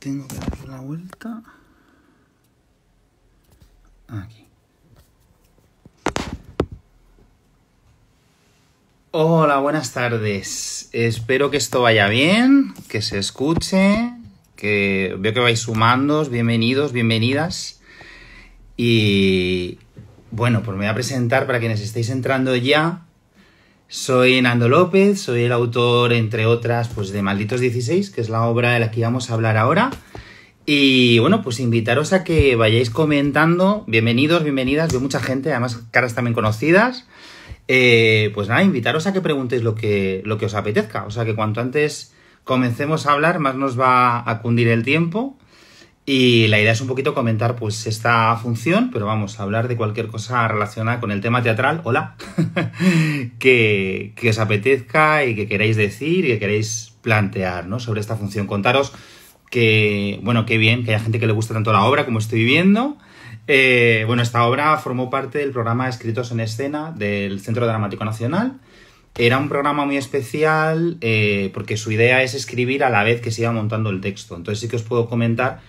tengo que dar la vuelta aquí. Hola, buenas tardes. Espero que esto vaya bien, que se escuche, que veo que vais sumando, bienvenidos, bienvenidas. Y bueno, pues me voy a presentar para quienes estéis entrando ya. Soy Nando López, soy el autor, entre otras, pues de Malditos 16, que es la obra de la que vamos a hablar ahora. Y bueno, pues invitaros a que vayáis comentando. Bienvenidos, bienvenidas. Veo mucha gente, además caras también conocidas. Eh, pues nada, invitaros a que preguntéis lo que, lo que os apetezca. O sea que cuanto antes comencemos a hablar, más nos va a cundir el tiempo. Y la idea es un poquito comentar pues esta función, pero vamos a hablar de cualquier cosa relacionada con el tema teatral, hola, que, os apetezca y que queráis decir y que queréis plantear sobre esta función. Contaros que, bueno, qué bien, que haya gente que le gusta tanto la obra como estoy viendo. Eh, bueno, esta obra formó parte del programa Escritos en Escena del Centro Dramático Nacional. Era un programa muy especial eh, porque su idea es escribir a la vez que se iba montando el texto. Entonces sí que os puedo comentar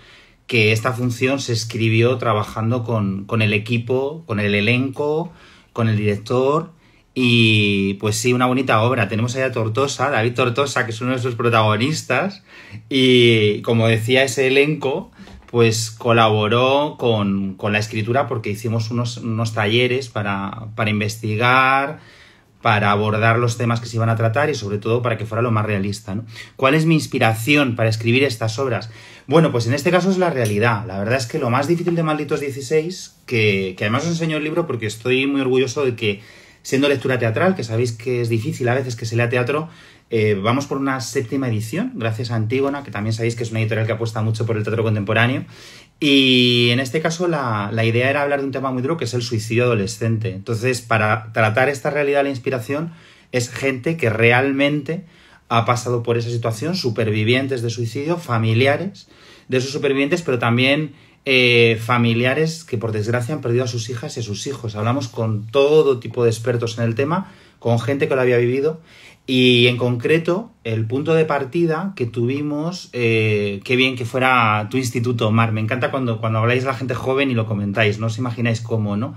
que esta función se escribió trabajando con, el equipo, con el elenco, con el director. Y pues sí, una bonita obra. Tenemos allá a Tortosa, David Tortosa, que es uno de sus protagonistas. Y como decía ese elenco, pues colaboró con, la escritura porque hicimos unos, talleres para, investigar, para abordar los temas que se iban a tratar y sobre todo para que fuera lo más realista. ¿Cuál es mi inspiración para escribir estas obras? Bueno, pues en este caso es la realidad. La verdad es que lo más difícil de Malditos 16, que, además os enseño el libro porque estoy muy orgulloso de que, siendo lectura teatral, que sabéis que es difícil a veces que se lea teatro, eh, vamos por una séptima edición, gracias a Antígona, que también sabéis que es una editorial que apuesta mucho por el teatro contemporáneo. Y en este caso la, la, idea era hablar de un tema muy duro, que es el suicidio adolescente. Entonces, para tratar esta realidad, la inspiración es gente que realmente ha pasado por esa situación, supervivientes de suicidio, familiares de esos supervivientes, pero también eh, familiares que por desgracia han perdido a sus hijas y a sus hijos. Hablamos con todo tipo de expertos en el tema, con gente que lo había vivido y en concreto el punto de partida que tuvimos, eh, qué bien que fuera tu instituto, Mar. Me encanta cuando, cuando habláis la gente joven y lo comentáis, no os imagináis cómo, ¿no?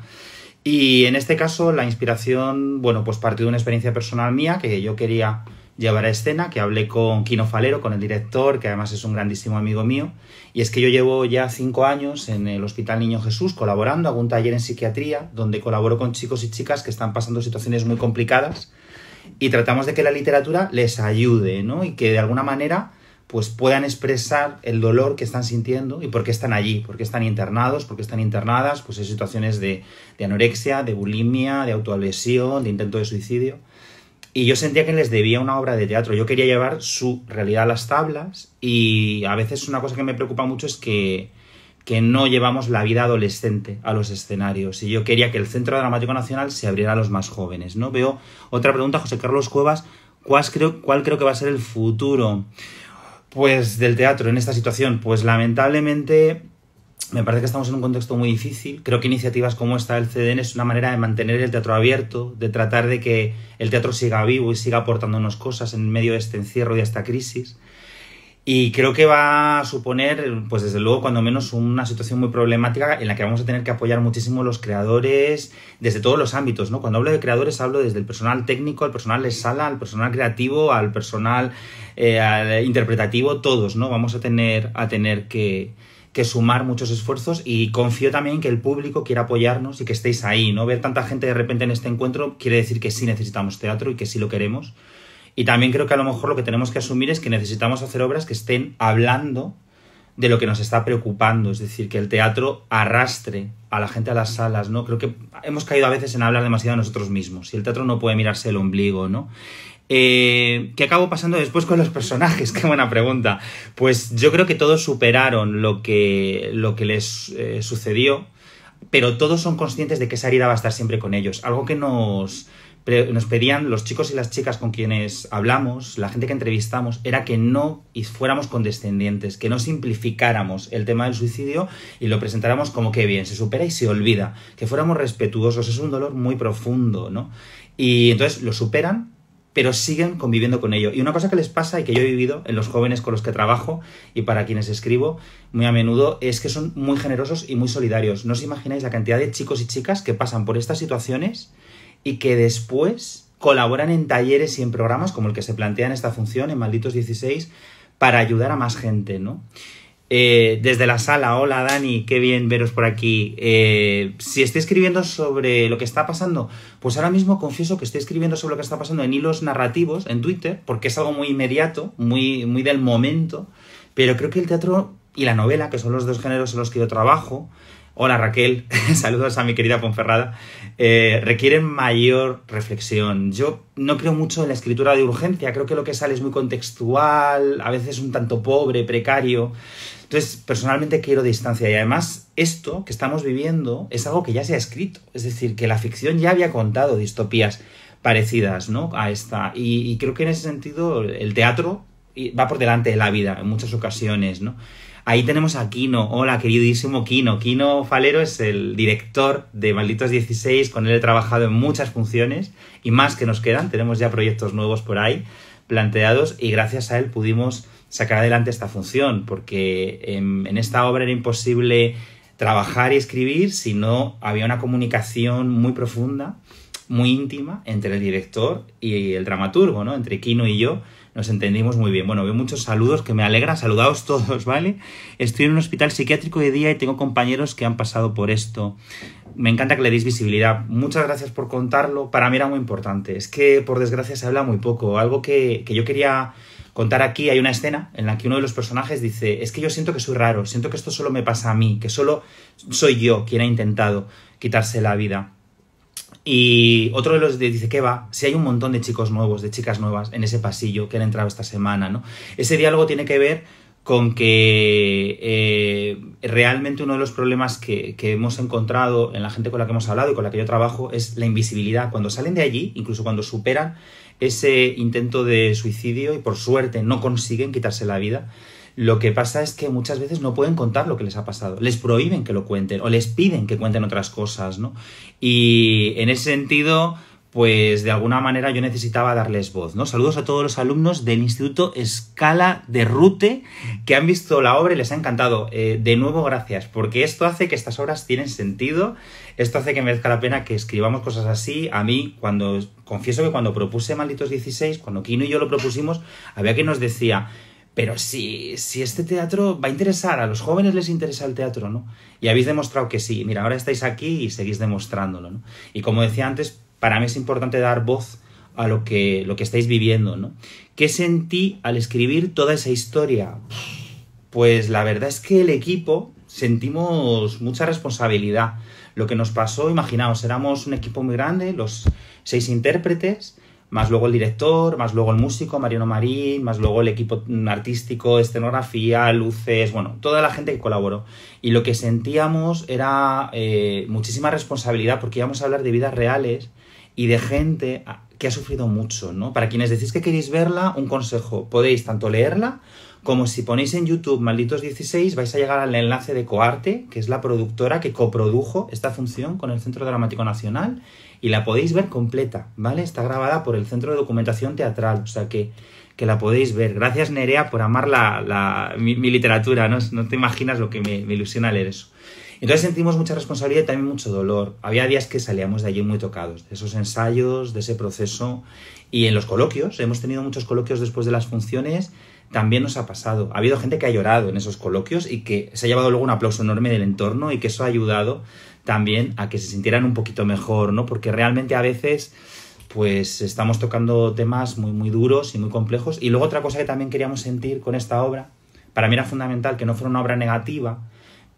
Y en este caso la inspiración, bueno, pues partió de una experiencia personal mía que yo quería llevar a escena, que hablé con Kino Falero, con el director, que además es un grandísimo amigo mío. Y es que yo llevo ya cinco años en el Hospital Niño Jesús colaborando, hago un taller en psiquiatría donde colaboro con chicos y chicas que están pasando situaciones muy complicadas y tratamos de que la literatura les ayude, ¿no? Y que de alguna manera pues puedan expresar el dolor que están sintiendo y por qué están allí, por qué están internados, por qué están internadas, pues en situaciones de, de anorexia, de bulimia, de autolesión, de intento de suicidio. Y yo sentía que les debía una obra de teatro. Yo quería llevar su realidad a las tablas y a veces una cosa que me preocupa mucho es que, que no llevamos la vida adolescente a los escenarios. Y yo quería que el Centro Dramático Nacional se abriera a los más jóvenes. ¿no? Veo otra pregunta, José Carlos Cuevas. ¿Cuál creo, cuál creo que va a ser el futuro? Pues del teatro en esta situación, pues lamentablemente me parece que estamos en un contexto muy difícil. Creo que iniciativas como esta del CDN es una manera de mantener el teatro abierto, de tratar de que el teatro siga vivo y siga aportándonos cosas en medio de este encierro y de esta crisis. Y creo que va a suponer, pues desde luego, cuando menos una situación muy problemática en la que vamos a tener que apoyar muchísimo a los creadores desde todos los ámbitos, ¿no? Cuando hablo de creadores hablo desde el personal técnico, al personal de sala, al personal creativo, al personal eh, interpretativo, todos, ¿no? Vamos a tener, a tener que, que sumar muchos esfuerzos y confío también que el público quiera apoyarnos y que estéis ahí, ¿no? Ver tanta gente de repente en este encuentro quiere decir que sí necesitamos teatro y que sí lo queremos. Y también creo que a lo mejor lo que tenemos que asumir es que necesitamos hacer obras que estén hablando de lo que nos está preocupando, es decir, que el teatro arrastre a la gente a las salas, ¿no? Creo que hemos caído a veces en hablar demasiado de nosotros mismos, y el teatro no puede mirarse el ombligo, ¿no? Eh, ¿Qué acabó pasando después con los personajes? Qué buena pregunta. Pues yo creo que todos superaron lo que, lo que les eh, sucedió, pero todos son conscientes de que esa herida va a estar siempre con ellos. Algo que nos, nos pedían los chicos y las chicas con quienes hablamos, la gente que entrevistamos, era que no fuéramos condescendientes, que no simplificáramos el tema del suicidio y lo presentáramos como que bien, se supera y se olvida, que fuéramos respetuosos, es un dolor muy profundo, ¿no? Y entonces lo superan, pero siguen conviviendo con ello. Y una cosa que les pasa y que yo he vivido en los jóvenes con los que trabajo y para quienes escribo muy a menudo es que son muy generosos y muy solidarios. No os imagináis la cantidad de chicos y chicas que pasan por estas situaciones y que después colaboran en talleres y en programas como el que se plantea en esta función, en Malditos 16, para ayudar a más gente, ¿no? Eh, desde la sala, hola Dani, qué bien veros por aquí. Eh, si estoy escribiendo sobre lo que está pasando, pues ahora mismo confieso que estoy escribiendo sobre lo que está pasando en hilos narrativos en Twitter, porque es algo muy inmediato, muy, muy del momento, pero creo que el teatro y la novela, que son los dos géneros en los que yo trabajo, Hola Raquel, saludos a mi querida Ponferrada. Eh, requieren mayor reflexión. Yo no creo mucho en la escritura de urgencia, creo que lo que sale es muy contextual, a veces un tanto pobre, precario. Entonces, personalmente quiero distancia y además esto que estamos viviendo es algo que ya se ha escrito, es decir, que la ficción ya había contado distopías parecidas ¿no? a esta y, y creo que en ese sentido el teatro va por delante de la vida en muchas ocasiones, ¿no? Ahí tenemos a Kino. Hola, queridísimo Kino. Kino Falero es el director de Malditos 16. Con él he trabajado en muchas funciones y más que nos quedan. Tenemos ya proyectos nuevos por ahí planteados y gracias a él pudimos sacar adelante esta función porque em, en, esta obra era imposible trabajar y escribir si no había una comunicación muy profunda, muy íntima entre el director y el dramaturgo, ¿no? Entre Kino y yo nos entendimos muy bien. Bueno, veo muchos saludos que me alegra. saludaos todos, ¿vale? Estoy en un hospital psiquiátrico de día y tengo compañeros que han pasado por esto. Me encanta que le deis visibilidad. Muchas gracias por contarlo. Para mí era muy importante. Es que, por desgracia, se habla muy poco. Algo que, que yo quería contar aquí, hay una escena en la que uno de los personajes dice, es que yo siento que soy raro, siento que esto solo me pasa a mí, que solo soy yo quien ha intentado quitarse la vida. Y otro de los dice, que va? Si hay un montón de chicos nuevos, de chicas nuevas en ese pasillo que han entrado esta semana, ¿no? Ese diálogo tiene que ver con que eh, realmente uno de los problemas que, hemos encontrado en la gente con la que hemos hablado y con la que yo trabajo es la invisibilidad. Cuando salen de allí, incluso cuando superan ese intento de suicidio y por suerte no consiguen quitarse la vida, lo que pasa es que muchas veces no pueden contar lo que les ha pasado, les prohíben que lo cuenten o les piden que cuenten otras cosas, ¿no? Y en ese sentido, pues de alguna manera yo necesitaba darles voz, ¿no? Saludos a todos los alumnos del Instituto Escala de Rute que han visto la obra y les ha encantado. Eh, de nuevo, gracias, porque esto hace que estas obras tienen sentido, esto hace que merezca la pena que escribamos cosas así. A mí, cuando, confieso que cuando propuse Malditos 16, cuando Kino y yo lo propusimos, había quien nos decía, pero si, si este teatro va a interesar, a los jóvenes les interesa el teatro, ¿no? Y habéis demostrado que sí. Mira, ahora estáis aquí y seguís demostrándolo, ¿no? Y como decía antes, para mí es importante dar voz a lo que, lo que estáis viviendo, ¿no? ¿Qué sentí al escribir toda esa historia? Pues la verdad es que el equipo sentimos mucha responsabilidad. Lo que nos pasó, imaginaos, éramos un equipo muy grande, los seis intérpretes, más luego el director, más luego el músico, Mariano Marín, más luego el equipo artístico, escenografía, luces, bueno, toda la gente que colaboró. Y lo que sentíamos era eh, muchísima responsabilidad porque íbamos a hablar de vidas reales y de gente que ha sufrido mucho, ¿no? Para quienes decís que queréis verla, un consejo, podéis tanto leerla como si ponéis en YouTube Malditos 16, vais a llegar al enlace de Coarte, que es la productora que coprodujo esta función con el Centro Dramático Nacional y la podéis ver completa, ¿vale? Está grabada por el Centro de Documentación Teatral, o sea que, que la podéis ver. Gracias Nerea por amar la, la mi, literatura, ¿no? te imaginas lo que me ilusiona leer eso. Entonces sentimos mucha responsabilidad y también mucho dolor. Había días que salíamos de allí muy tocados, de esos ensayos, de ese proceso. Y en los coloquios, hemos tenido muchos coloquios después de las funciones, también nos ha pasado. Ha habido gente que ha llorado en esos coloquios y que se ha llevado luego un aplauso enorme del entorno y que eso ha ayudado también a que se sintieran un poquito mejor, ¿no? Porque realmente a veces pues estamos tocando temas muy, muy duros y muy complejos. Y luego otra cosa que también queríamos sentir con esta obra, para mí era fundamental que no fuera una obra negativa,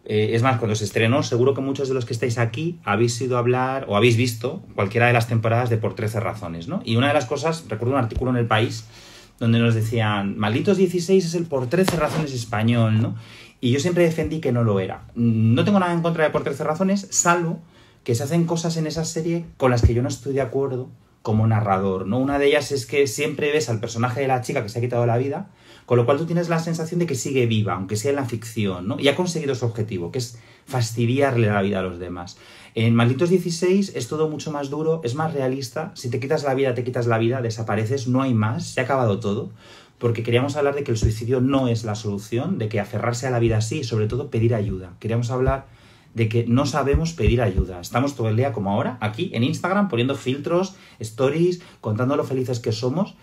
eh, es más, cuando se estrenó, seguro que muchos de los que estáis aquí habéis ido a hablar o habéis visto cualquiera de las temporadas de Por 13 Razones, ¿no? Y una de las cosas, recuerdo un artículo en El País donde nos decían, malditos 16 es el Por 13 Razones español, ¿no? Y yo siempre defendí que no lo era. No tengo nada en contra de Por 13 Razones, salvo que se hacen cosas en esa serie con las que yo no estoy de acuerdo como narrador, ¿no? Una de ellas es que siempre ves al personaje de la chica que se ha quitado la vida con lo cual tú tienes la sensación de que sigue viva, aunque sea en la ficción, ¿no? Y ha conseguido su objetivo, que es fastidiarle la vida a los demás. En Malditos 16 es todo mucho más duro, es más realista. Si te quitas la vida, te quitas la vida, desapareces, no hay más, se ha acabado todo. Porque queríamos hablar de que el suicidio no es la solución, de que aferrarse a la vida sí, y sobre todo pedir ayuda. Queríamos hablar de que no sabemos pedir ayuda. Estamos todo el día como ahora, aquí en Instagram, poniendo filtros, stories, contando lo felices que somos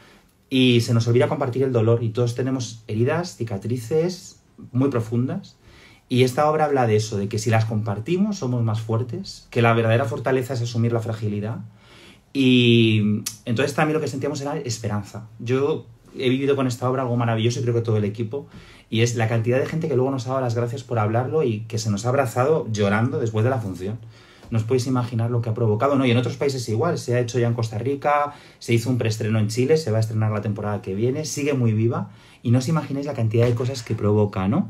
y se nos olvida compartir el dolor y todos tenemos heridas, cicatrices muy profundas. Y esta obra habla de eso, de que si las compartimos somos más fuertes, que la verdadera fortaleza es asumir la fragilidad. Y entonces también lo que sentíamos era esperanza. Yo he vivido con esta obra algo maravilloso y creo que todo el equipo, y es la cantidad de gente que luego nos ha dado las gracias por hablarlo y que se nos ha abrazado llorando después de la función nos podéis imaginar lo que ha provocado, ¿no? Y en otros países igual, se ha hecho ya en Costa Rica, se hizo un preestreno en Chile, se va a estrenar la temporada que viene, sigue muy viva y no os imagináis la cantidad de cosas que provoca, ¿no?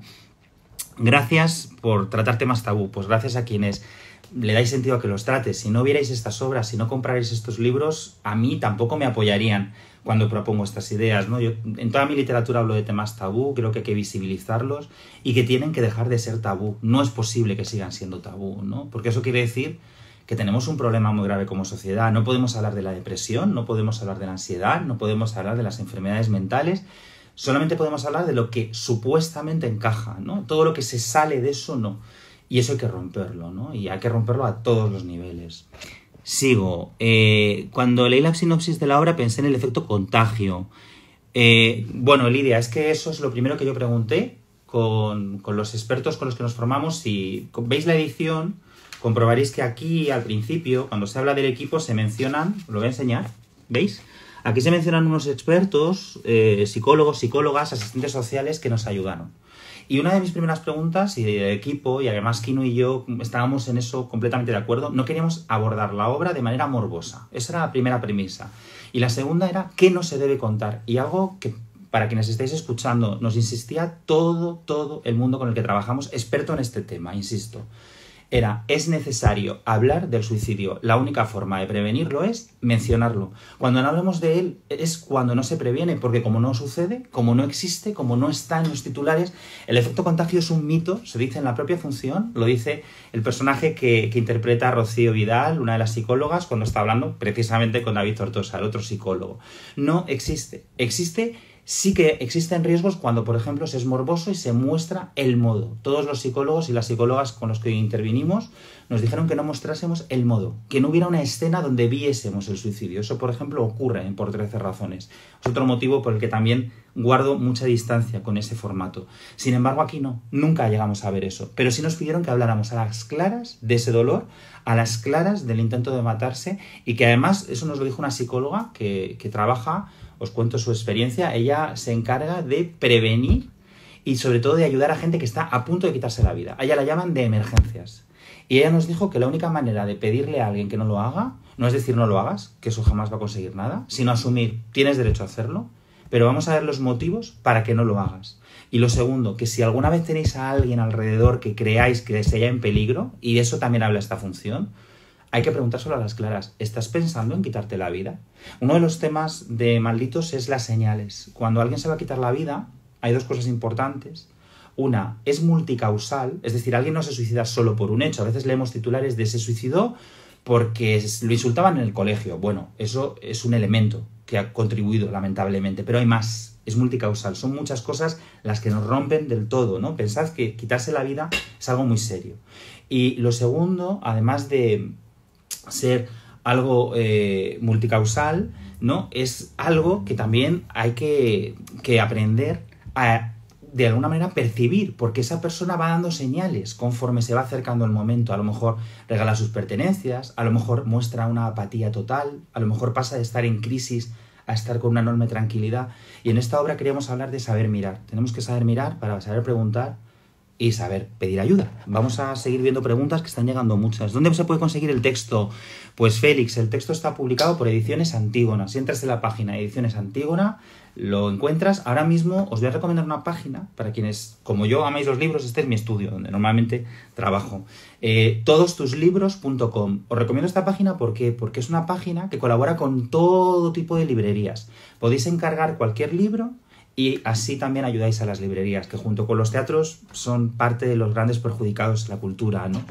Gracias por tratar más tabú, pues gracias a quienes le dais sentido a que los trates. Si no vierais estas obras, si no comprarais estos libros, a mí tampoco me apoyarían cuando propongo estas ideas. ¿no? en toda mi literatura hablo de temas tabú, creo que hay que visibilizarlos y que tienen que dejar de ser tabú. No es posible que sigan siendo tabú, ¿no? porque eso quiere decir que tenemos un problema muy grave como sociedad. No podemos hablar de la depresión, no podemos hablar de la ansiedad, no podemos hablar de las enfermedades mentales. Solamente podemos hablar de lo que supuestamente encaja, ¿no? Todo lo que se sale de eso no. Y eso hay que romperlo, ¿no? Y hay que romperlo a todos los niveles. Sigo. Eh, cuando leí la sinopsis de la obra pensé en el efecto contagio. Eh, bueno, Lidia, es que eso es lo primero que yo pregunté con, los expertos con los que nos formamos. Si veis la edición, comprobaréis que aquí al principio, cuando se habla del equipo, se mencionan, lo voy a enseñar, ¿veis? Aquí se mencionan unos expertos, eh, psicólogos, psicólogas, asistentes sociales que nos ayudaron. Y una de mis primeras preguntas, y de equipo, y además Kino y yo estábamos en eso completamente de acuerdo, no queríamos abordar la obra de manera morbosa. Esa era la primera premisa. Y la segunda era qué no se debe contar. Y algo que para quienes estáis escuchando, nos insistía todo, todo el mundo con el que trabajamos, experto en este tema, insisto era es necesario hablar del suicidio. La única forma de prevenirlo es mencionarlo. Cuando no hablamos de él es cuando no se previene, porque como no sucede, como no existe, como no está en los titulares, el efecto contagio es un mito, se dice en la propia función, lo dice el personaje que, interpreta a Rocío Vidal, una de las psicólogas, cuando está hablando precisamente con David Tortosa, el otro psicólogo. No existe. Existe Sí que existen riesgos cuando, por ejemplo, se es morboso y se muestra el modo. Todos los psicólogos y las psicólogas con los que intervinimos nos dijeron que no mostrásemos el modo, que no hubiera una escena donde viésemos el suicidio. Eso, por ejemplo, ocurre ¿eh? Por 13 Razones. Es otro motivo por el que también guardo mucha distancia con ese formato. Sin embargo, aquí no, nunca llegamos a ver eso. Pero sí nos pidieron que habláramos a las claras de ese dolor, a las claras del intento de matarse y que además, eso nos lo dijo una psicóloga que trabaja os cuento su experiencia. Ella se encarga de prevenir y sobre todo de ayudar a gente que está a punto de quitarse la vida. A ella la llaman de emergencias. Y ella nos dijo que la única manera de pedirle a alguien que no lo haga no es decir no lo hagas, que eso jamás va a conseguir nada, sino asumir tienes derecho a hacerlo, pero vamos a ver los motivos para que no lo hagas. Y lo segundo, que si alguna vez tenéis a alguien alrededor que creáis que se haya en peligro, y de eso también habla esta función, hay que preguntárselo a las claras. ¿Estás pensando en quitarte la vida? Uno de los temas de malditos es las señales. Cuando alguien se va a quitar la vida, hay dos cosas importantes. Una, es multicausal, es decir, alguien no se suicida solo por un hecho. A veces leemos titulares de se suicidó porque lo insultaban en el colegio. Bueno, eso es un elemento que ha contribuido, lamentablemente, pero hay más. Es multicausal, son muchas cosas las que nos rompen del todo, ¿no? Pensad que quitarse la vida es algo muy serio. Y lo segundo, además de ser algo eh, multicausal, ¿no? Es algo que también hay que, que aprender a de alguna manera percibir, porque esa persona va dando señales conforme se va acercando el momento. A lo mejor regala sus pertenencias, a lo mejor muestra una apatía total, a lo mejor pasa de estar en crisis a estar con una enorme tranquilidad. Y en esta obra queríamos hablar de saber mirar. Tenemos que saber mirar para saber preguntar y saber pedir ayuda. Vamos a seguir viendo preguntas que están llegando muchas. ¿Dónde se puede conseguir el texto? Pues Félix, el texto está publicado por Ediciones Antígona. Si entras en la página Ediciones Antígona, lo encuentras. Ahora mismo os voy a recomendar una página para quienes, como yo, amáis los libros. Este es mi estudio, donde normalmente trabajo. Eh, todostuslibros.com. Os recomiendo esta página ¿por qué? porque es una página que colabora con todo tipo de librerías. Podéis encargar cualquier libro y así también ayudáis a las librerías, que junto con los teatros son parte de los grandes perjudicados de la cultura, ¿no?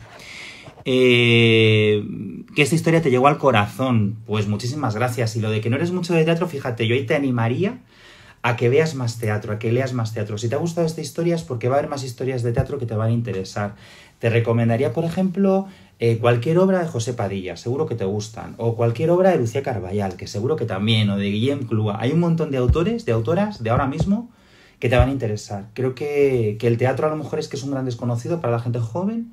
Eh, que esta historia te llegó al corazón, pues muchísimas gracias. Y lo de que no eres mucho de teatro, fíjate, yo ahí te animaría a que veas más teatro, a que leas más teatro. Si te ha gustado esta historia es porque va a haber más historias de teatro que te van a interesar. Te recomendaría, por ejemplo, eh, cualquier obra de José Padilla, seguro que te gustan, o cualquier obra de Lucía Carballal, que seguro que también, o de Guillem Clua. Hay un montón de autores, de autoras, de ahora mismo, que te van a interesar. Creo que, el teatro a lo mejor es que es un gran desconocido para la gente joven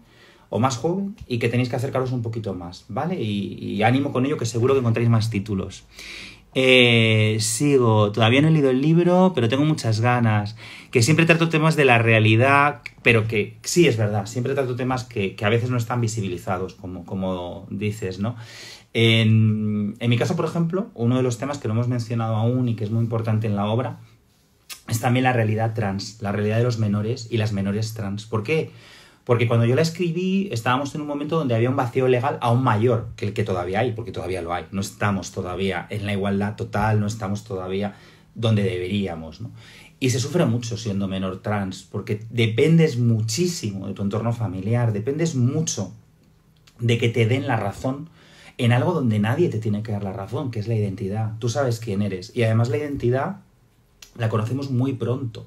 o más joven y que tenéis que acercaros un poquito más, ¿vale? Y, ánimo con ello que seguro que encontráis más títulos. Eh, sigo, todavía no he leído el libro, pero tengo muchas ganas. Que siempre trato temas de la realidad, pero que sí es verdad, siempre trato temas que, a veces no están visibilizados, como, como dices, ¿no? En, en mi caso, por ejemplo, uno de los temas que no hemos mencionado aún y que es muy importante en la obra es también la realidad trans, la realidad de los menores y las menores trans. ¿Por qué? Porque cuando yo la escribí estábamos en un momento donde había un vacío legal aún mayor que el que todavía hay, porque todavía lo hay. No estamos todavía en la igualdad total, no estamos todavía donde deberíamos. ¿no? Y se sufre mucho siendo menor trans, porque dependes muchísimo de tu entorno familiar, dependes mucho de que te den la razón en algo donde nadie te tiene que dar la razón, que es la identidad. Tú sabes quién eres. Y además la identidad la conocemos muy pronto.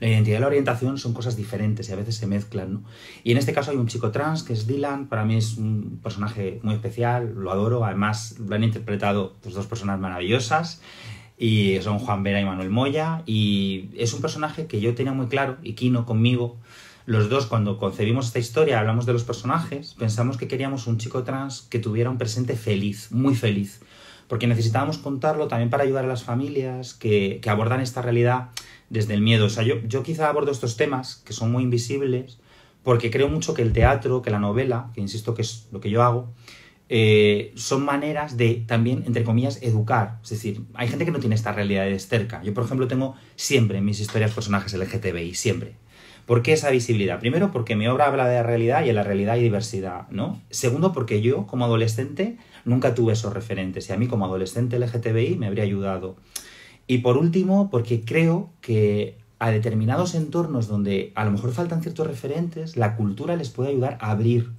La identidad y la orientación son cosas diferentes y a veces se mezclan, ¿no? Y en este caso hay un chico trans que es Dylan, para mí es un personaje muy especial, lo adoro, además lo han interpretado pues, dos personas maravillosas y son Juan Vera y Manuel Moya y es un personaje que yo tenía muy claro y Kino conmigo los dos cuando concebimos esta historia hablamos de los personajes pensamos que queríamos un chico trans que tuviera un presente feliz muy feliz porque necesitábamos contarlo también para ayudar a las familias que, que abordan esta realidad desde el miedo. O sea, yo, quizá abordo estos temas que son muy invisibles porque creo mucho que el teatro, que la novela, que insisto que es lo que yo hago, eh, son maneras de también, entre comillas, educar. Es decir, hay gente que no tiene estas realidades cerca. Yo, por ejemplo, tengo siempre en mis historias personajes LGTBI, siempre. ¿Por qué esa visibilidad? Primero, porque mi obra habla de la realidad y en la realidad hay diversidad, ¿no? Segundo, porque yo, como adolescente, nunca tuve esos referentes y a mí, como adolescente LGTBI, me habría ayudado. Y por último, porque creo que a determinados entornos donde a lo mejor faltan ciertos referentes, la cultura les puede ayudar a abrir,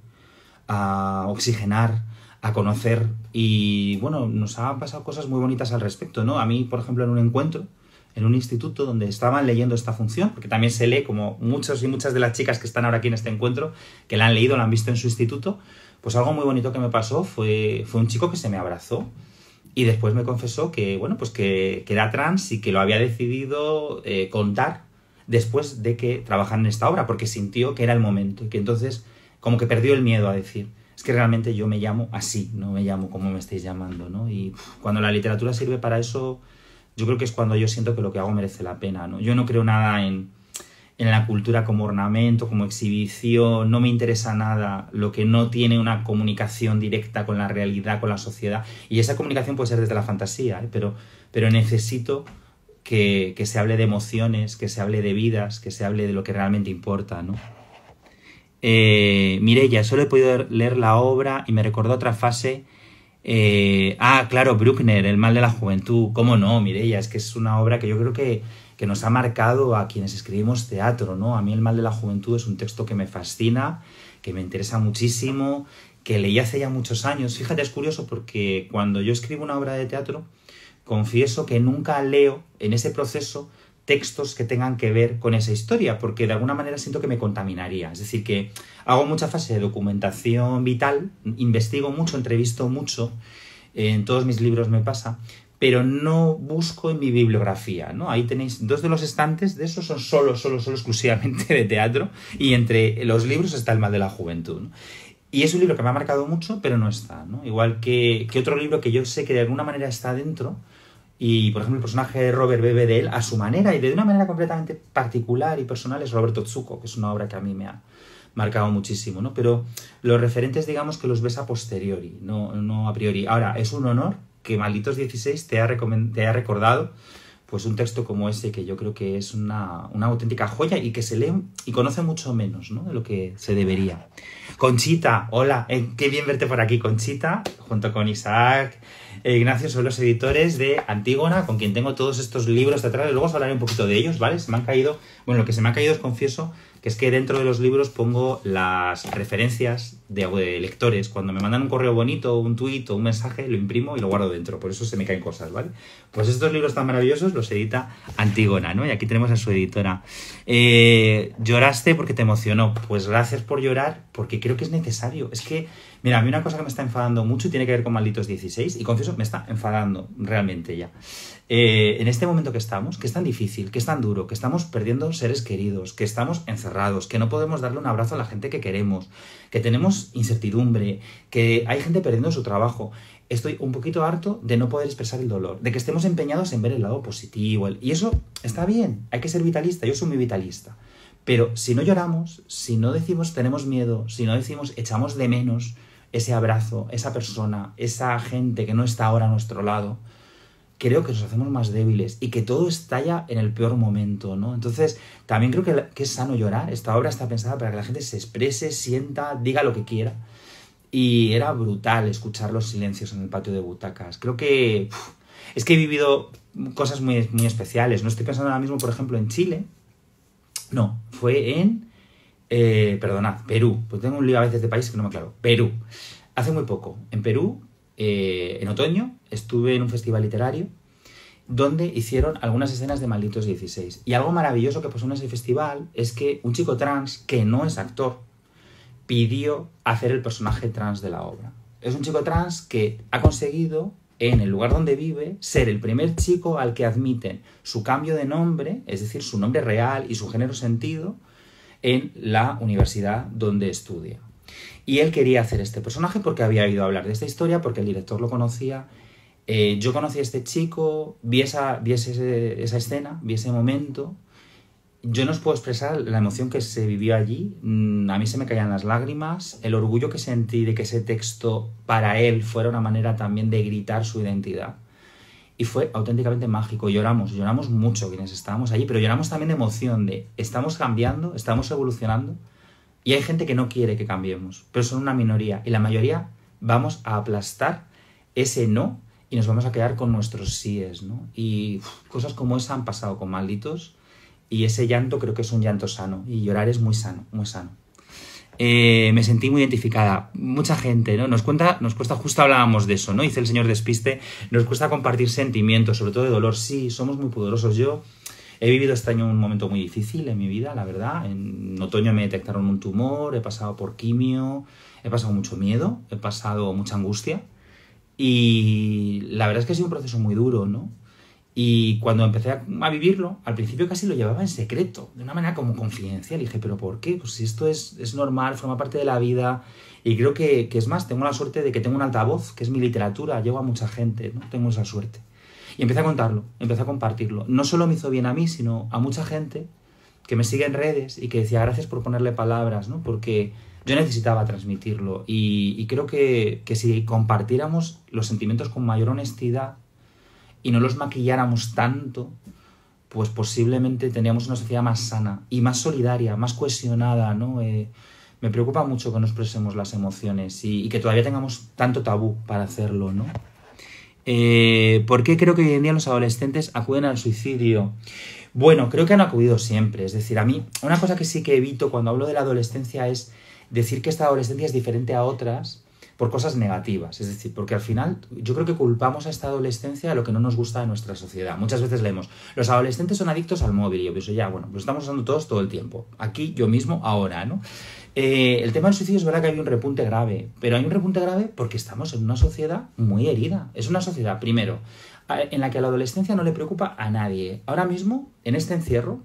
a oxigenar, a conocer. Y bueno, nos han pasado cosas muy bonitas al respecto, ¿no? A mí, por ejemplo, en un encuentro, en un instituto donde estaban leyendo esta función, porque también se lee, como muchas y muchas de las chicas que están ahora aquí en este encuentro, que la han leído, la han visto en su instituto, pues algo muy bonito que me pasó fue, fue un chico que se me abrazó y después me confesó que, bueno, pues que, era trans y que lo había decidido eh, contar después de que trabajaran en esta obra, porque sintió que era el momento y que entonces como que perdió el miedo a decir, es que realmente yo me llamo así, no me llamo como me estáis llamando, ¿no? Y cuando la literatura sirve para eso, yo creo que es cuando yo siento que lo que hago merece la pena, ¿no? Yo no creo nada en en la cultura como ornamento, como exhibición, no me interesa nada lo que no tiene una comunicación directa con la realidad, con la sociedad. Y esa comunicación puede ser desde la fantasía, ¿eh? pero, pero necesito que, que, se hable de emociones, que se hable de vidas, que se hable de lo que realmente importa, ¿no? Eh, Mirella, solo he podido leer la obra y me recordó otra fase. Eh, ah, claro, Bruckner, El mal de la juventud. ¿Cómo no, Mirella? Es que es una obra que yo creo que que nos ha marcado a quienes escribimos teatro, ¿no? A mí El mal de la juventud es un texto que me fascina, que me interesa muchísimo, que leí hace ya muchos años. Fíjate, es curioso porque cuando yo escribo una obra de teatro, confieso que nunca leo en ese proceso textos que tengan que ver con esa historia, porque de alguna manera siento que me contaminaría. Es decir, que hago mucha fase de documentación vital, investigo mucho, entrevisto mucho, en todos mis libros me pasa, pero no busco en mi bibliografía, ¿no? Ahí tenéis dos de los estantes, de esos son solo, solo, solo exclusivamente de teatro, y entre los libros está El mal de la juventud, Y es un libro que me ha marcado mucho, pero no está, ¿no? Igual que, otro libro que yo sé que de alguna manera está dentro, y por ejemplo el personaje de Robert bebe de él a su manera, y de una manera completamente particular y personal es Roberto Tsuko, que es una obra que a mí me ha, marcado muchísimo, ¿no? Pero los referentes, digamos que los ves a posteriori, no, no a priori. Ahora, es un honor que Malditos 16 te ha, recordado pues un texto como ese que yo creo que es una, auténtica joya y que se lee y conoce mucho menos de lo que se debería. Conchita, hola, eh, qué bien verte por aquí, Conchita, junto con Isaac, eh, Ignacio son los editores de Antígona, con quien tengo todos estos libros de atrás. Luego os hablaré un poquito de ellos, ¿vale? Se me han caído. Bueno, lo que se me ha caído, os confieso, que es que dentro de los libros pongo las referencias de, lectores. Cuando me mandan un correo bonito, un tuit o un mensaje, lo imprimo y lo guardo dentro. Por eso se me caen cosas, ¿vale? Pues estos libros tan maravillosos los edita Antígona, ¿no? Y aquí tenemos a su editora. Eh, lloraste porque te emocionó. Pues gracias por llorar, porque creo que es necesario. Es que Mira, a mí una cosa que me está enfadando mucho y tiene que ver con Malditos 16, y confieso, me está enfadando realmente ya. Eh, en este momento que estamos, que es tan difícil, que es tan duro, que estamos perdiendo seres queridos, que estamos encerrados, que no podemos darle un abrazo a la gente que queremos, que tenemos incertidumbre, que hay gente perdiendo su trabajo. Estoy un poquito harto de no poder expresar el dolor, de que estemos empeñados en ver el lado positivo. Y eso está bien, hay que ser vitalista, yo soy muy vitalista. Pero si no lloramos, si no decimos tenemos miedo, si no decimos echamos de menos, ese abrazo, esa persona, esa gente que no está ahora a nuestro lado, creo que nos hacemos más débiles y que todo estalla en el peor momento, ¿no? Entonces, también creo que, es sano llorar. Esta obra está pensada para que la gente se exprese, sienta, diga lo que quiera. Y era brutal escuchar los silencios en el patio de butacas. Creo que... es que he vivido cosas muy, muy especiales. No estoy pensando ahora mismo, por ejemplo, en Chile. No, fue en eh, perdonad, Perú. Pues tengo un lío a veces de país que no me aclaro. Perú. Hace muy poco, en Perú, eh, en otoño, estuve en un festival literario donde hicieron algunas escenas de Malditos 16. Y algo maravilloso que pasó en ese festival es que un chico trans, que no es actor, pidió hacer el personaje trans de la obra. Es un chico trans que ha conseguido, en el lugar donde vive, ser el primer chico al que admiten su cambio de nombre, es decir, su nombre real y su género sentido, en la universidad donde estudia. Y él quería hacer este personaje porque había oído hablar de esta historia, porque el director lo conocía. Eh, yo conocí a este chico, vi esa, esa escena, vi ese momento. Yo no os puedo expresar la emoción que se vivió allí. Mm, a mí se me caían las lágrimas, el orgullo que sentí de que ese texto para él fuera una manera también de gritar su identidad y fue auténticamente mágico. Lloramos, lloramos mucho quienes estábamos allí, pero lloramos también de emoción, de estamos cambiando, estamos evolucionando y hay gente que no quiere que cambiemos, pero son una minoría y la mayoría vamos a aplastar ese no y nos vamos a quedar con nuestros síes, ¿no? Y cosas como esa han pasado con malditos y ese llanto creo que es un llanto sano y llorar es muy sano, muy sano. Eh, me sentí muy identificada. Mucha gente, ¿no? Nos cuenta, nos cuesta, justo hablábamos de eso, ¿no? Dice el señor Despiste, nos cuesta compartir sentimientos, sobre todo de dolor. Sí, somos muy pudorosos. Yo he vivido este año un momento muy difícil en mi vida, la verdad. En otoño me detectaron un tumor, he pasado por quimio, he pasado mucho miedo, he pasado mucha angustia. Y la verdad es que ha sido un proceso muy duro, ¿no? Y cuando empecé a, vivirlo, al principio casi lo llevaba en secreto, de una manera como confidencial. Y dije, ¿pero por qué? Pues si esto es, normal, forma parte de la vida. Y creo que, es más, tengo la suerte de que tengo un altavoz, que es mi literatura, llego a mucha gente, ¿no? Tengo esa suerte. Y empecé a contarlo, empecé a compartirlo. No solo me hizo bien a mí, sino a mucha gente que me sigue en redes y que decía, gracias por ponerle palabras, ¿no? Porque yo necesitaba transmitirlo. Y, creo que, que si compartiéramos los sentimientos con mayor honestidad, y no los maquilláramos tanto, pues posiblemente teníamos una sociedad más sana y más solidaria, más cohesionada, ¿no? Eh, me preocupa mucho que no expresemos las emociones y, que todavía tengamos tanto tabú para hacerlo, ¿no? Eh, ¿Por qué creo que hoy en día los adolescentes acuden al suicidio? Bueno, creo que han acudido siempre. Es decir, a mí, una cosa que sí que evito cuando hablo de la adolescencia es decir que esta adolescencia es diferente a otras por cosas negativas. Es decir, porque al final yo creo que culpamos a esta adolescencia a lo que no nos gusta de nuestra sociedad. Muchas veces leemos, los adolescentes son adictos al móvil y yo pienso, ya, bueno, lo pues estamos usando todos todo el tiempo. Aquí, yo mismo, ahora, ¿no? Eh, el tema del suicidio es verdad que hay un repunte grave, pero hay un repunte grave porque estamos en una sociedad muy herida. Es una sociedad, primero, en la que a la adolescencia no le preocupa a nadie. Ahora mismo, en este encierro,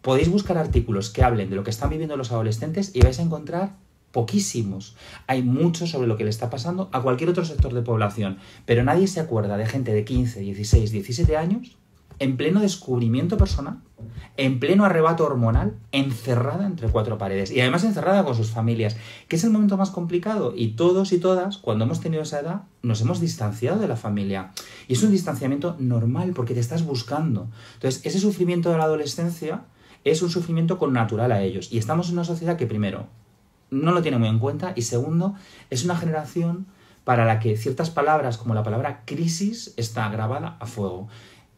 podéis buscar artículos que hablen de lo que están viviendo los adolescentes y vais a encontrar poquísimos. Hay mucho sobre lo que le está pasando a cualquier otro sector de población, pero nadie se acuerda de gente de 15, 16, 17 años en pleno descubrimiento personal, en pleno arrebato hormonal, encerrada entre cuatro paredes y además encerrada con sus familias, que es el momento más complicado y todos y todas, cuando hemos tenido esa edad, nos hemos distanciado de la familia. Y es un distanciamiento normal porque te estás buscando. Entonces, ese sufrimiento de la adolescencia es un sufrimiento con natural a ellos y estamos en una sociedad que primero no lo tiene muy en cuenta. Y segundo, es una generación para la que ciertas palabras como la palabra crisis está grabada a fuego.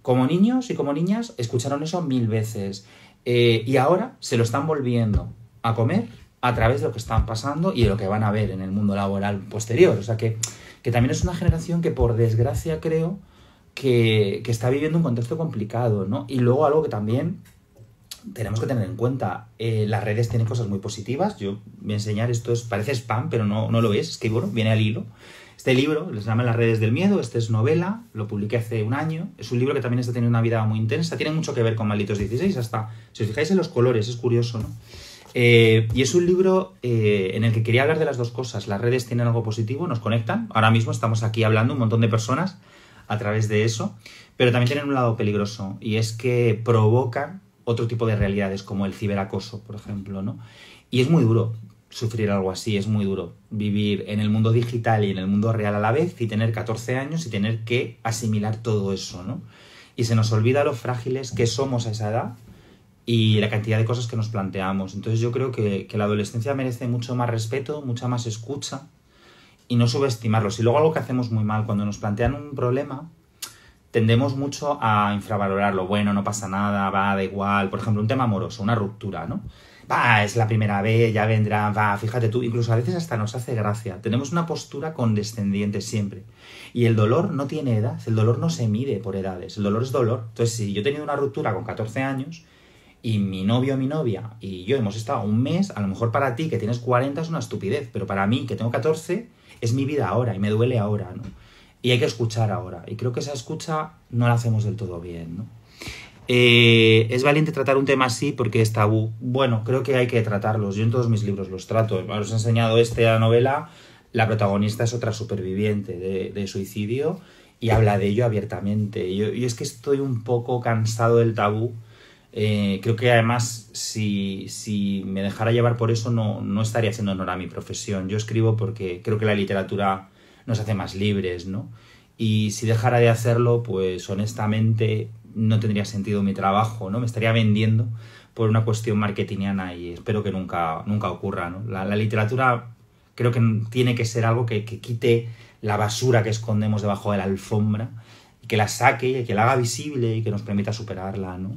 Como niños y como niñas escucharon eso mil veces eh, y ahora se lo están volviendo a comer a través de lo que están pasando y de lo que van a ver en el mundo laboral posterior. O sea que, que también es una generación que por desgracia creo que, que está viviendo un contexto complicado, ¿no? Y luego algo que también tenemos que tener en cuenta, eh, las redes tienen cosas muy positivas. Yo voy a enseñar, esto parece spam, pero no, no lo es, es que bueno, viene al hilo. Este libro, les llama Las redes del miedo, este es novela, lo publiqué hace un año, es un libro que también está teniendo una vida muy intensa, tiene mucho que ver con Malditos 16, hasta, si os fijáis en los colores, es curioso, ¿no? Eh, y es un libro eh, en el que quería hablar de las dos cosas. Las redes tienen algo positivo, nos conectan. Ahora mismo estamos aquí hablando un montón de personas a través de eso, pero también tienen un lado peligroso y es que provocan otro tipo de realidades, como el ciberacoso, por ejemplo, ¿no? Y es muy duro sufrir algo así, es muy duro vivir en el mundo digital y en el mundo real a la vez y tener 14 años y tener que asimilar todo eso, ¿no? Y se nos olvida lo frágiles que somos a esa edad y la cantidad de cosas que nos planteamos. Entonces yo creo que, que la adolescencia merece mucho más respeto, mucha más escucha y no subestimarlos. Y luego algo que hacemos muy mal, cuando nos plantean un problema, tendemos mucho a infravalorarlo. Bueno, no pasa nada, va, da igual. Por ejemplo, un tema amoroso, una ruptura, ¿no? Va, es la primera vez, ya vendrá, va, fíjate tú. Incluso a veces hasta nos hace gracia. Tenemos una postura condescendiente siempre. Y el dolor no tiene edad, el dolor no se mide por edades, el dolor es dolor. Entonces, si yo he tenido una ruptura con 14 años y mi novio, o mi novia y yo hemos estado un mes, a lo mejor para ti que tienes 40 es una estupidez, pero para mí que tengo 14 es mi vida ahora y me duele ahora, ¿no? y hay que escuchar ahora. Y creo que esa escucha no la hacemos del todo bien, eh, es valiente tratar un tema así porque es tabú. Bueno, creo que hay que tratarlos. Yo en todos mis libros los trato. Os he enseñado esta novela. La protagonista es otra superviviente de, suicidio y habla de ello abiertamente. Yo, es que estoy un poco cansado del tabú. Eh, creo que además si, si, me dejara llevar por eso no, no estaría haciendo honor a mi profesión. Yo escribo porque creo que la literatura nos hace más libres, ¿no? Y si dejara de hacerlo, pues honestamente no tendría sentido mi trabajo, ¿no? Me estaría vendiendo por una cuestión marketingiana y espero que nunca, nunca ocurra, ¿no? La, literatura creo que tiene que ser algo que, quite la basura que escondemos debajo de la alfombra y que la saque y que la haga visible y que nos permita superarla, ¿no?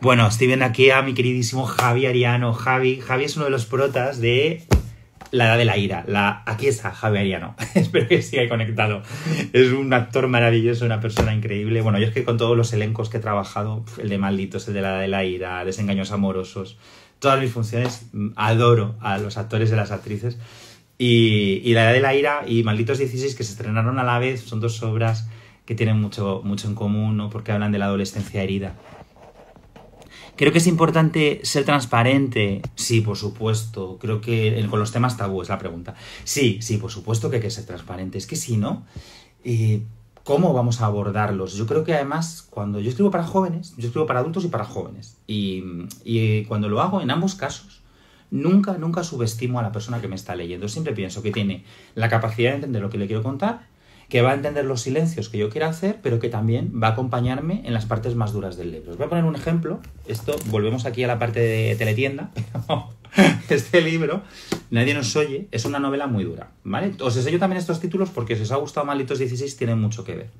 Bueno, estoy viendo aquí a mi queridísimo Javi Ariano. Javi, Javi es uno de los protas de la edad de la ira. La, aquí está, Ariano, Espero que siga conectado. Es un actor maravilloso, una persona increíble. Bueno, yo es que con todos los elencos que he trabajado, el de Malditos, el de la edad de la ira, Desengaños Amorosos, todas mis funciones, mm, adoro a los actores y las actrices. Y, La edad de la ira y Malditos 16, que se estrenaron a la vez, son dos obras que tienen mucho, mucho en común, ¿no? porque hablan de la adolescencia herida Creo que es importante ser transparente. Sí, por supuesto. Creo que con los temas tabú es la pregunta. Sí, sí, por supuesto que hay que ser transparente. Es que si no, eh, ¿cómo vamos a abordarlos? Yo creo que además, cuando yo escribo para jóvenes, yo escribo para adultos y para jóvenes. Y, y cuando lo hago, en ambos casos, nunca, nunca subestimo a la persona que me está leyendo. Siempre pienso que tiene la capacidad de entender lo que le quiero contar que va a entender los silencios que yo quiero hacer, pero que también va a acompañarme en las partes más duras del libro. Os voy a poner un ejemplo. Esto, volvemos aquí a la parte de teletienda, este libro, Nadie nos oye, es una novela muy dura, ¿vale? Os enseño también estos títulos porque si os ha gustado Malitos 16 tiene mucho que ver.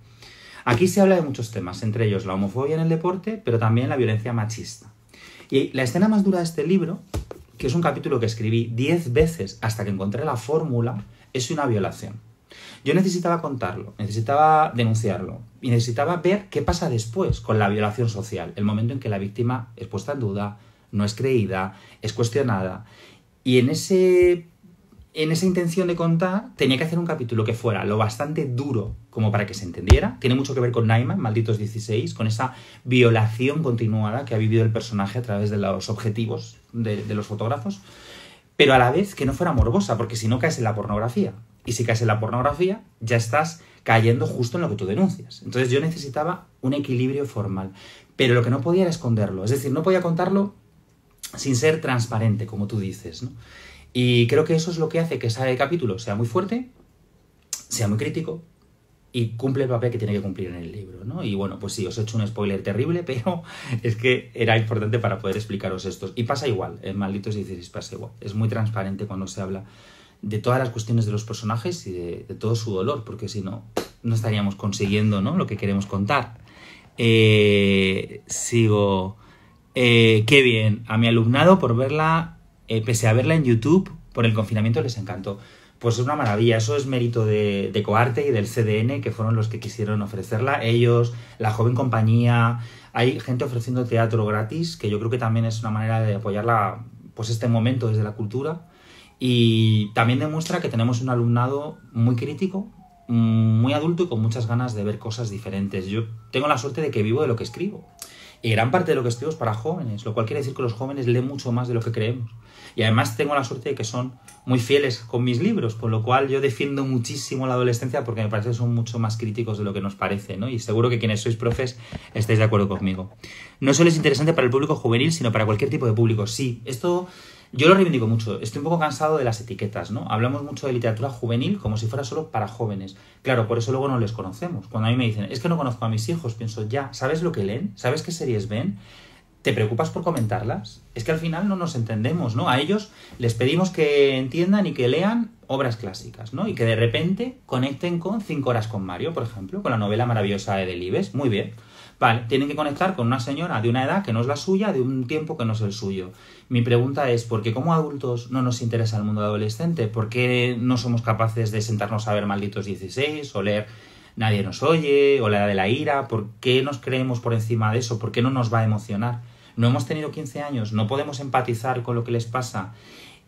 Aquí se habla de muchos temas, entre ellos la homofobia en el deporte, pero también la violencia machista. Y la escena más dura de este libro, que es un capítulo que escribí 10 veces hasta que encontré la fórmula, es una violación. Yo necesitaba contarlo, necesitaba denunciarlo y necesitaba ver qué pasa después con la violación social, el momento en que la víctima es puesta en duda, no es creída, es cuestionada. Y en ese en esa intención de contar, tenía que hacer un capítulo que fuera lo bastante duro como para que se entendiera. Tiene mucho que ver con Naima, Malditos 16, con esa violación continuada que ha vivido el personaje a través de los objetivos de, de los fotógrafos, pero a la vez que no fuera morbosa, porque si no caes en la pornografía y si caes en la pornografía, ya estás cayendo justo en lo que tú denuncias. Entonces yo necesitaba un equilibrio formal, pero lo que no podía era esconderlo, es decir, no podía contarlo sin ser transparente, como tú dices. ¿no? Y creo que eso es lo que hace que ese capítulo sea muy fuerte, sea muy crítico y cumple el papel que tiene que cumplir en el libro. ¿no? Y bueno, pues sí, os he hecho un spoiler terrible, pero es que era importante para poder explicaros esto. Y pasa igual, maldito si dices pasa igual. Es muy transparente cuando se habla de todas las cuestiones de los personajes y de, todo su dolor, porque si no, no estaríamos consiguiendo ¿no? lo que queremos contar. Eh, sigo. Eh, qué bien, a mi alumnado por verla, eh, pese a verla en YouTube, por el confinamiento les encantó. Pues es una maravilla, eso es mérito de, de Coarte y del CDN, que fueron los que quisieron ofrecerla. Ellos, la joven compañía, hay gente ofreciendo teatro gratis, que yo creo que también es una manera de apoyarla, pues este momento desde la cultura. Y también demuestra que tenemos un alumnado muy crítico, mm, muy adulto y con muchas ganas de ver cosas diferentes. Yo tengo la suerte de que vivo de lo que escribo. Y gran parte de lo que escribo es para jóvenes, lo cual quiere decir que los jóvenes leen mucho más de lo que creemos. Y además tengo la suerte de que son muy fieles con mis libros, por lo cual yo defiendo muchísimo la adolescencia porque me parece que son mucho más críticos de lo que nos parece, ¿no? Y seguro que quienes sois profes estáis de acuerdo conmigo. No solo es interesante para el público juvenil, sino para cualquier tipo de público. Sí, esto yo lo reivindico mucho, estoy un poco cansado de las etiquetas, ¿no? Hablamos mucho de literatura juvenil como si fuera solo para jóvenes. Claro, por eso luego no les conocemos. Cuando a mí me dicen, es que no conozco a mis hijos, pienso, ya, ¿sabes lo que leen? ¿Sabes qué series ven? ¿Te preocupas por comentarlas? Es que al final no nos entendemos, ¿no? A ellos les pedimos que entiendan y que lean obras clásicas, ¿no? Y que de repente conecten con Cinco horas con Mario, por ejemplo, con la novela maravillosa de Delibes. Muy bien tienen que conectar con una señora de una edad que no es la suya, de un tiempo que no es el suyo. Mi pregunta es, ¿por qué como adultos no nos interesa el mundo adolescente? ¿Por qué no somos capaces de sentarnos a ver Malditos 16 o leer Nadie nos oye o la edad de la ira? ¿Por qué nos creemos por encima de eso? ¿Por qué no nos va a emocionar? No hemos tenido 15 años, no podemos empatizar con lo que les pasa.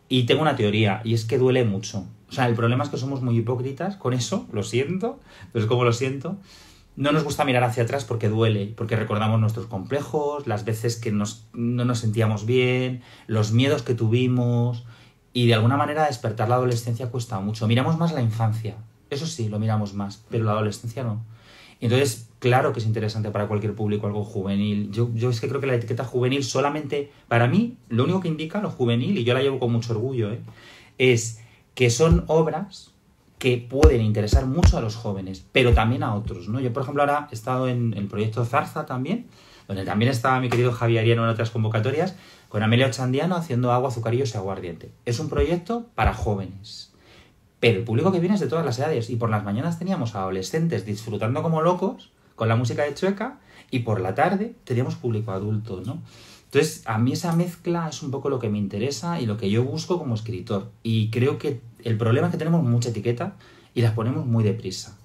Y tengo una teoría, y es que duele mucho. O sea, el problema es que somos muy hipócritas con eso, lo siento, pero es como lo siento no nos gusta mirar hacia atrás porque duele, porque recordamos nuestros complejos, las veces que nos, no nos sentíamos bien, los miedos que tuvimos y de alguna manera despertar la adolescencia cuesta mucho. Miramos más la infancia, eso sí, lo miramos más, pero la adolescencia no. entonces, claro que es interesante para cualquier público algo juvenil. Yo, es que creo que la etiqueta juvenil solamente, para mí, lo único que indica lo juvenil, y yo la llevo con mucho orgullo, ¿eh? es que son obras que pueden interesar mucho a los jóvenes, pero también a otros, ¿no? Yo, por ejemplo, ahora he estado en el proyecto Zarza también, donde también estaba mi querido Javier Ariano en otras convocatorias, con Amelia Ochandiano haciendo agua, azucarillos y aguardiente. Es un proyecto para jóvenes, pero el público que viene es de todas las edades, y por las mañanas teníamos a adolescentes disfrutando como locos con la música de Chueca, y por la tarde teníamos público adulto, ¿no? Entonces, a mí esa mezcla es un poco lo que me interesa y lo que yo busco como escritor. Y creo que el problema es que tenemos mucha etiqueta y las ponemos muy deprisa.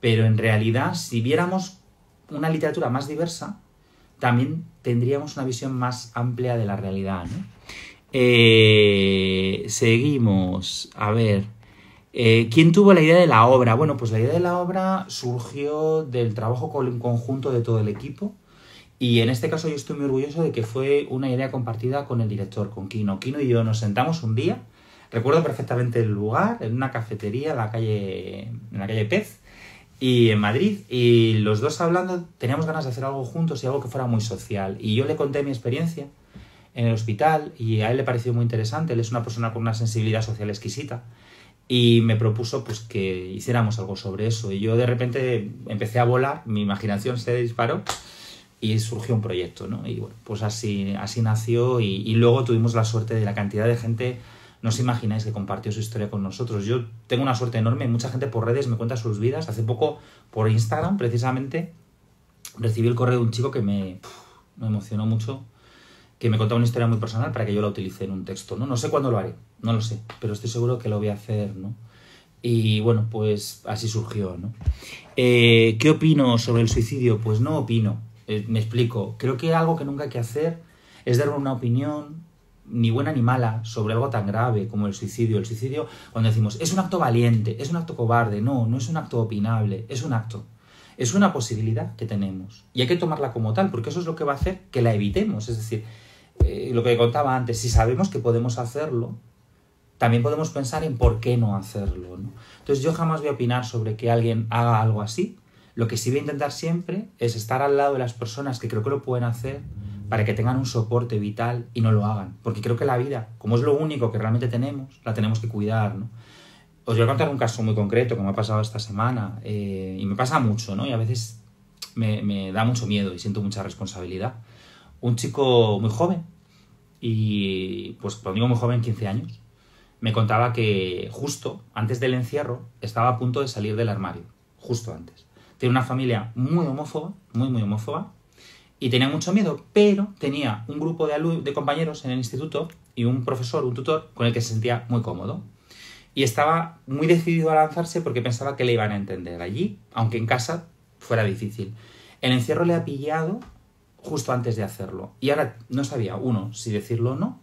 Pero en realidad, si viéramos una literatura más diversa, también tendríamos una visión más amplia de la realidad. Eh, seguimos. A ver. Eh, ¿Quién tuvo la idea de la obra? Bueno, pues la idea de la obra surgió del trabajo con conjunto de todo el equipo y en este caso yo estoy muy orgulloso de que fue una idea compartida con el director, con Kino. Kino y yo nos sentamos un día, recuerdo perfectamente el lugar, en una cafetería en la calle, en la calle Pez, y en Madrid, y los dos hablando teníamos ganas de hacer algo juntos y algo que fuera muy social. Y yo le conté mi experiencia en el hospital y a él le pareció muy interesante, él es una persona con una sensibilidad social exquisita y me propuso pues que hiciéramos algo sobre eso y yo de repente empecé a volar, mi imaginación se disparó y surgió un proyecto, ¿no? Y bueno, pues así, así nació y, luego tuvimos la suerte de la cantidad de gente no os imagináis que compartió su historia con nosotros. Yo tengo una suerte enorme, mucha gente por redes me cuenta sus vidas. Hace poco, por Instagram, precisamente, recibí el correo de un chico que me, me emocionó mucho, que me contaba una historia muy personal para que yo la utilice en un texto. No, no sé cuándo lo haré, no lo sé, pero estoy seguro que lo voy a hacer, ¿no? Y bueno, pues así surgió, ¿no? Eh, ¿Qué opino sobre el suicidio? Pues no opino. Eh, me explico. Creo que algo que nunca hay que hacer es dar una opinión ni buena ni mala sobre algo tan grave como el suicidio. El suicidio, cuando decimos, es un acto valiente, es un acto cobarde, no, no es un acto opinable, es un acto. Es una posibilidad que tenemos y hay que tomarla como tal, porque eso es lo que va a hacer que la evitemos. Es decir, eh, lo que contaba antes, si sabemos que podemos hacerlo, también podemos pensar en por qué no hacerlo. Entonces yo jamás voy a opinar sobre que alguien haga algo así, lo que sí voy a intentar siempre es estar al lado de las personas que creo que lo pueden hacer para que tengan un soporte vital y no lo hagan. Porque creo que la vida, como es lo único que realmente tenemos, la tenemos que cuidar, Os voy a contar un caso muy concreto que me ha pasado esta semana eh, y me pasa mucho, ¿no? Y a veces me, da mucho miedo y siento mucha responsabilidad. Un chico muy joven, y pues lo digo muy joven, 15 años, me contaba que justo antes del encierro estaba a punto de salir del armario, justo antes. Tiene una familia muy homófoba, muy, muy homófoba, y tenía mucho miedo, pero tenía un grupo de, de compañeros en el instituto y un profesor, un tutor, con el que se sentía muy cómodo. Y estaba muy decidido a lanzarse porque pensaba que le iban a entender allí, aunque en casa fuera difícil. El encierro le ha pillado justo antes de hacerlo. Y ahora no sabía, uno, si decirlo o no,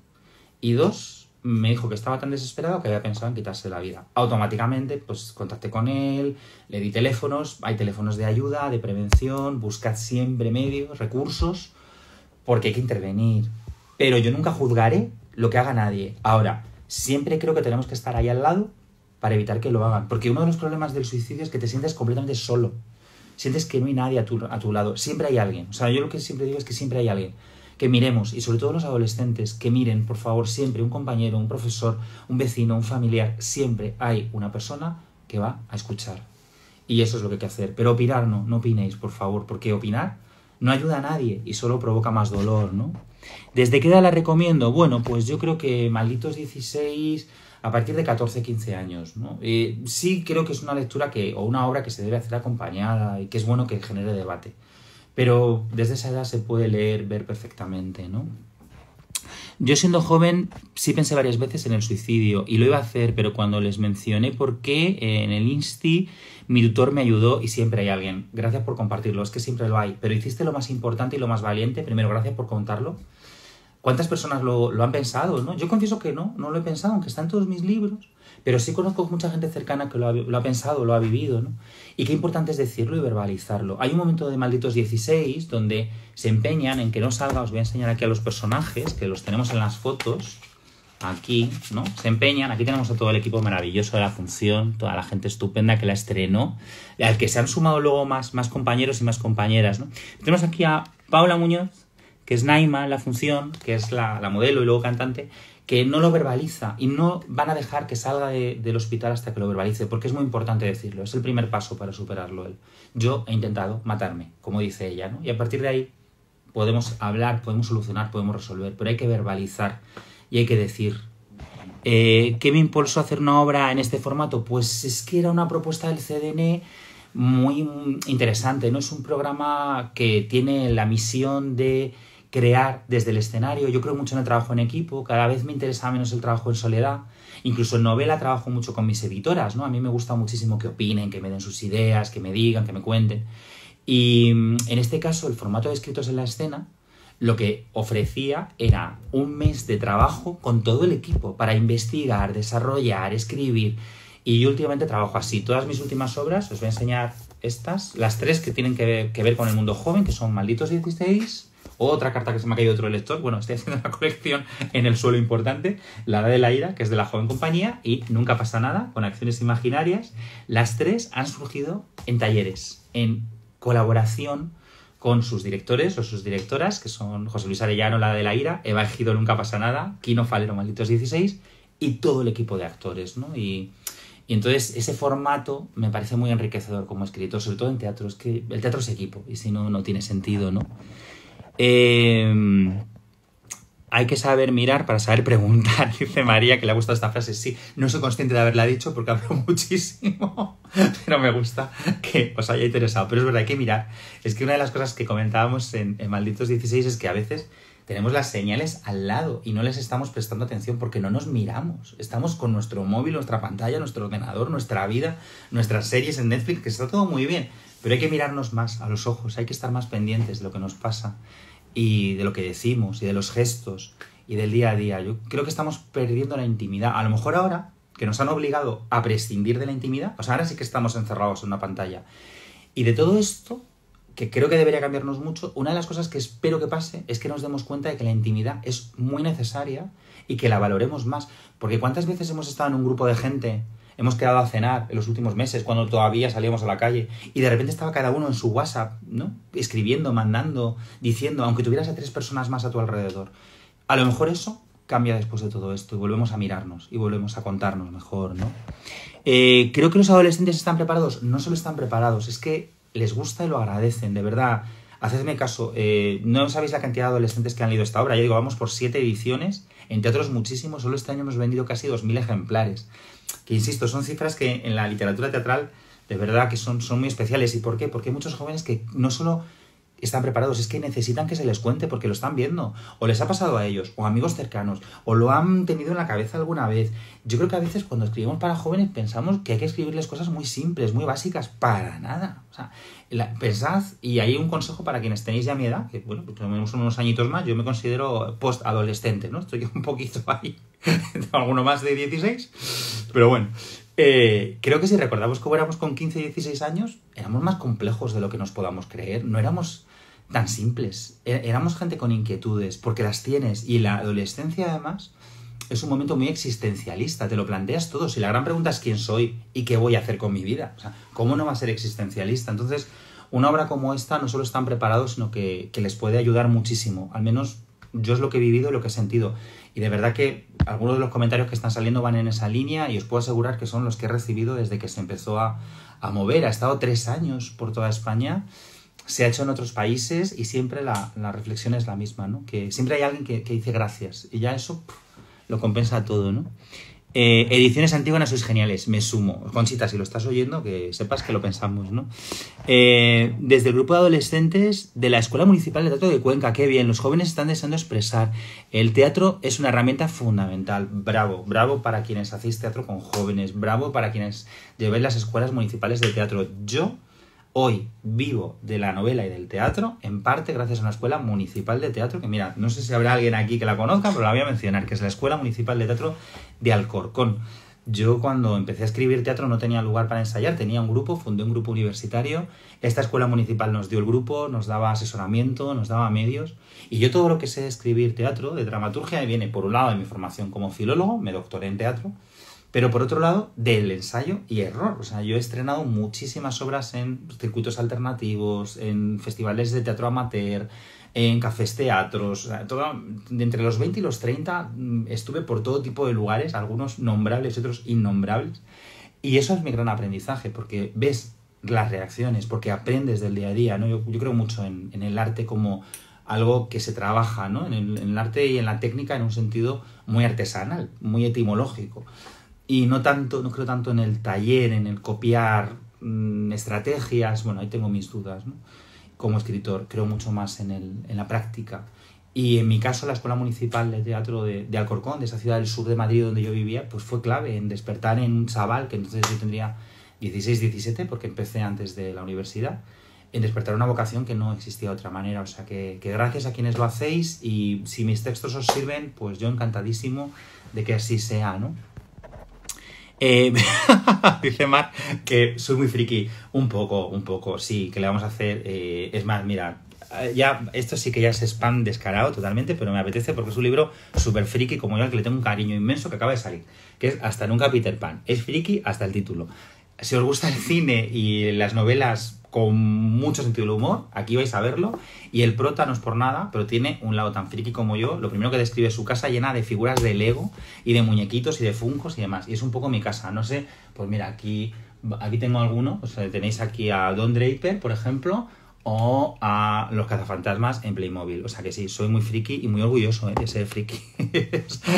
y dos, me dijo que estaba tan desesperado que había pensado en quitarse la vida. Automáticamente, pues contacté con él, le di teléfonos, hay teléfonos de ayuda, de prevención, buscad siempre medios, recursos, porque hay que intervenir. Pero yo nunca juzgaré lo que haga nadie. Ahora, siempre creo que tenemos que estar ahí al lado para evitar que lo hagan, porque uno de los problemas del suicidio es que te sientes completamente solo, sientes que no hay nadie a tu, a tu lado, siempre hay alguien. O sea, yo lo que siempre digo es que siempre hay alguien que miremos, y sobre todo los adolescentes, que miren, por favor, siempre un compañero, un profesor, un vecino, un familiar, siempre hay una persona que va a escuchar. Y eso es lo que hay que hacer. Pero opinar no, no opinéis, por favor, porque opinar no ayuda a nadie y solo provoca más dolor, ¿no? ¿Desde qué edad la recomiendo? Bueno, pues yo creo que malditos 16, a partir de 14, 15 años, ¿no? Eh, sí creo que es una lectura que, o una obra que se debe hacer acompañada y que es bueno que genere debate pero desde esa edad se puede leer, ver perfectamente, ¿no? Yo siendo joven sí pensé varias veces en el suicidio y lo iba a hacer, pero cuando les mencioné por qué eh, en el Insti, mi tutor me ayudó y siempre hay alguien. Gracias por compartirlo, es que siempre lo hay, pero hiciste lo más importante y lo más valiente. Primero, gracias por contarlo. ¿Cuántas personas lo, han pensado? ¿no? Yo confieso que no, no lo he pensado, aunque está en todos mis libros. Pero sí conozco mucha gente cercana que lo ha, pensado, lo ha vivido, ¿no? Y qué importante es decirlo y verbalizarlo. Hay un momento de Malditos 16 donde se empeñan en que no salga, os voy a enseñar aquí a los personajes, que los tenemos en las fotos, aquí, ¿no? Se empeñan, aquí tenemos a todo el equipo maravilloso de la función, toda la gente estupenda que la estrenó, al que se han sumado luego más, compañeros y más compañeras, ¿no? Tenemos aquí a Paula Muñoz, que es Naima, la función, que es la modelo y luego cantante, que no lo verbaliza y no van a dejar que salga del hospital hasta que lo verbalice, porque es muy importante decirlo, es el primer paso para superarlo él. Yo he intentado matarme, como dice ella, ¿no? Y a partir de ahí podemos hablar, podemos solucionar, podemos resolver, pero hay que verbalizar y hay que decir. Eh, ¿Qué me impulsó a hacer una obra en este formato? Pues es que era una propuesta del CDN muy mm, interesante, ¿no? Es un programa que tiene la misión de crear desde el escenario. Yo creo mucho en el trabajo en equipo, cada vez me interesa menos el trabajo en soledad. Incluso en novela trabajo mucho con mis editoras, ¿no? A mí me gusta muchísimo que opinen, que me den sus ideas, que me digan, que me cuenten. Y mm, en este caso, el formato de escritos en la escena lo que ofrecía era un mes de trabajo con todo el equipo para investigar, desarrollar, escribir. Y yo últimamente trabajo así. Todas mis últimas obras, os voy a enseñar estas, las tres que tienen que que ver con el mundo joven, que son Malditos 16, otra carta que se me ha caído otro lector. Bueno, estoy haciendo una colección en el suelo importante. La de la Ira, que es de la joven compañía, y Nunca pasa nada, con acciones imaginarias. Las tres han surgido en talleres, en colaboración con sus directores o sus directoras, que son José Luis Arellano, La de la Ira, Eva Ejido, Nunca pasa nada, Kino Falero, Malditos 16, y todo el equipo de actores, ¿no? Y, y entonces ese formato me parece muy enriquecedor como escritor, sobre todo en teatro. Es que el teatro es equipo y si no, no tiene sentido, ¿no? Em, hay que saber mirar para saber preguntar, dice María, que le ha gustado esta frase. Sí, no soy consciente de haberla dicho porque hablo muchísimo, pero me gusta que os haya interesado. Pero es verdad, hay que mirar. Es que una de las cosas que comentábamos en, en Malditos 16 es que a veces tenemos las señales al lado y no les estamos prestando atención porque no nos miramos. Estamos con nuestro móvil, nuestra pantalla, nuestro ordenador, nuestra vida, nuestras series en Netflix, que está todo muy bien. Pero hay que mirarnos más a los ojos, hay que estar más pendientes de lo que nos pasa y de lo que decimos y de los gestos y del día a día. Yo creo que estamos perdiendo la intimidad. A lo mejor ahora que nos han obligado a prescindir de la intimidad, o sea, ahora sí que estamos encerrados en una pantalla. Y de todo esto, que creo que debería cambiarnos mucho, una de las cosas que espero que pase es que nos demos cuenta de que la intimidad es muy necesaria y que la valoremos más. Porque cuántas veces hemos estado en un grupo de gente hemos quedado a cenar en los últimos meses, cuando todavía salíamos a la calle, y de repente estaba cada uno en su WhatsApp, ¿no? Escribiendo, mandando, diciendo, aunque tuvieras a tres personas más a tu alrededor. A lo mejor eso cambia después de todo esto y volvemos a mirarnos y volvemos a contarnos mejor, ¿no? Eh, creo que los adolescentes están preparados. No solo están preparados, es que les gusta y lo agradecen, de verdad. Hacedme caso, eh, no sabéis la cantidad de adolescentes que han leído esta obra. Ya digo, vamos por siete ediciones, entre otros muchísimos, solo este año hemos vendido casi mil ejemplares. Que insisto, son cifras que en la literatura teatral de verdad que son, son muy especiales. ¿Y por qué? Porque hay muchos jóvenes que no solo están preparados, es que necesitan que se les cuente porque lo están viendo, o les ha pasado a ellos, o amigos cercanos, o lo han tenido en la cabeza alguna vez. Yo creo que a veces cuando escribimos para jóvenes pensamos que hay que escribirles cosas muy simples, muy básicas, para nada. O sea, pensad, y hay un consejo para quienes tenéis ya mi edad, que bueno, pues tenemos unos añitos más, yo me considero post-adolescente, ¿no? Estoy un poquito ahí, alguno más de 16, pero bueno. Eh, creo que si recordamos cómo éramos con 15 y 16 años, éramos más complejos de lo que nos podamos creer. No éramos tan simples. E-, éramos gente con inquietudes, porque las tienes. Y la adolescencia, además, es un momento muy existencialista. Te lo planteas todo. Si la gran pregunta es quién soy y qué voy a hacer con mi vida. O sea, ¿cómo no va a ser existencialista? Entonces, una obra como esta no solo están preparados, sino que, les puede ayudar muchísimo. Al menos yo es lo que he vivido y lo que he sentido. Y de verdad que algunos de los comentarios que están saliendo van en esa línea y os puedo asegurar que son los que he recibido desde que se empezó a, a mover. Ha estado tres años por toda España se ha hecho en otros países y siempre la, la reflexión es la misma, ¿no? Que siempre hay alguien que, que dice gracias y ya eso lo compensa todo, ¿no? Eh, ediciones antiguas sois geniales, me sumo. Conchita, si lo estás oyendo, que sepas que lo pensamos, ¿no? Eh, desde el grupo de adolescentes de la Escuela Municipal de Teatro de Cuenca, qué bien, los jóvenes están deseando expresar. El teatro es una herramienta fundamental. Bravo, bravo para quienes hacéis teatro con jóvenes, bravo para quienes llevéis las escuelas municipales de teatro. Yo Hoy vivo de la novela y del teatro, en parte gracias a una escuela municipal de teatro, que mira, no sé si habrá alguien aquí que la conozca, pero la voy a mencionar, que es la Escuela Municipal de Teatro de Alcorcón. Yo cuando empecé a escribir teatro no tenía lugar para ensayar, tenía un grupo, fundé un grupo universitario, esta escuela municipal nos dio el grupo, nos daba asesoramiento, nos daba medios, y yo todo lo que sé de escribir teatro, de dramaturgia, viene por un lado de mi formación como filólogo, me doctoré en teatro, pero por otro lado, del ensayo y error. O sea, yo he estrenado muchísimas obras en circuitos alternativos, en festivales de teatro amateur, en cafés teatros. de entre los 20 y los 30 mm, estuve por todo tipo de lugares, algunos nombrables otros innombrables. Y eso es mi gran aprendizaje, porque ves las reacciones, porque aprendes del día a día. ¿no? Yo, yo creo mucho en, en el arte como algo que se trabaja ¿no? en, el, en, el, arte y en la técnica en un sentido muy artesanal, muy etimológico y no tanto, no creo tanto en el taller, en el copiar mm, estrategias, bueno, ahí tengo mis dudas, Como escritor, creo mucho más en, la práctica. Y en mi caso, la Escuela Municipal de Teatro de, Alcorcón, de esa ciudad del sur de Madrid donde yo vivía, pues fue clave en despertar en un chaval, que entonces yo tendría 16, 17, porque empecé antes de la universidad, en despertar una vocación que no existía de otra manera. O sea que, que gracias a quienes lo hacéis y si mis textos os sirven, pues yo encantadísimo de que así sea, ¿no? Eh, dice Mar que soy muy friki. Un poco, un poco, sí, que le vamos a hacer. Eh, es más, mira, eh, ya esto sí que ya es spam descarado totalmente, pero me apetece porque es un libro súper friki como yo, al que le tengo un cariño inmenso que acaba de salir, que es Hasta nunca Peter Pan. Es friki hasta el título. Si os gusta el cine y las novelas con mucho sentido del humor, aquí vais a verlo, y el prota no es por nada, pero tiene un lado tan friki como yo, lo primero que describe es su casa llena de figuras de Lego y de muñequitos y de funcos y demás, y es un poco mi casa, no sé, pues mira, aquí, aquí tengo alguno, o tenéis aquí a Don Draper, por ejemplo, o a los cazafantasmas en Playmobil. O sea que sí, soy muy friki y muy orgulloso eh, de ser friki.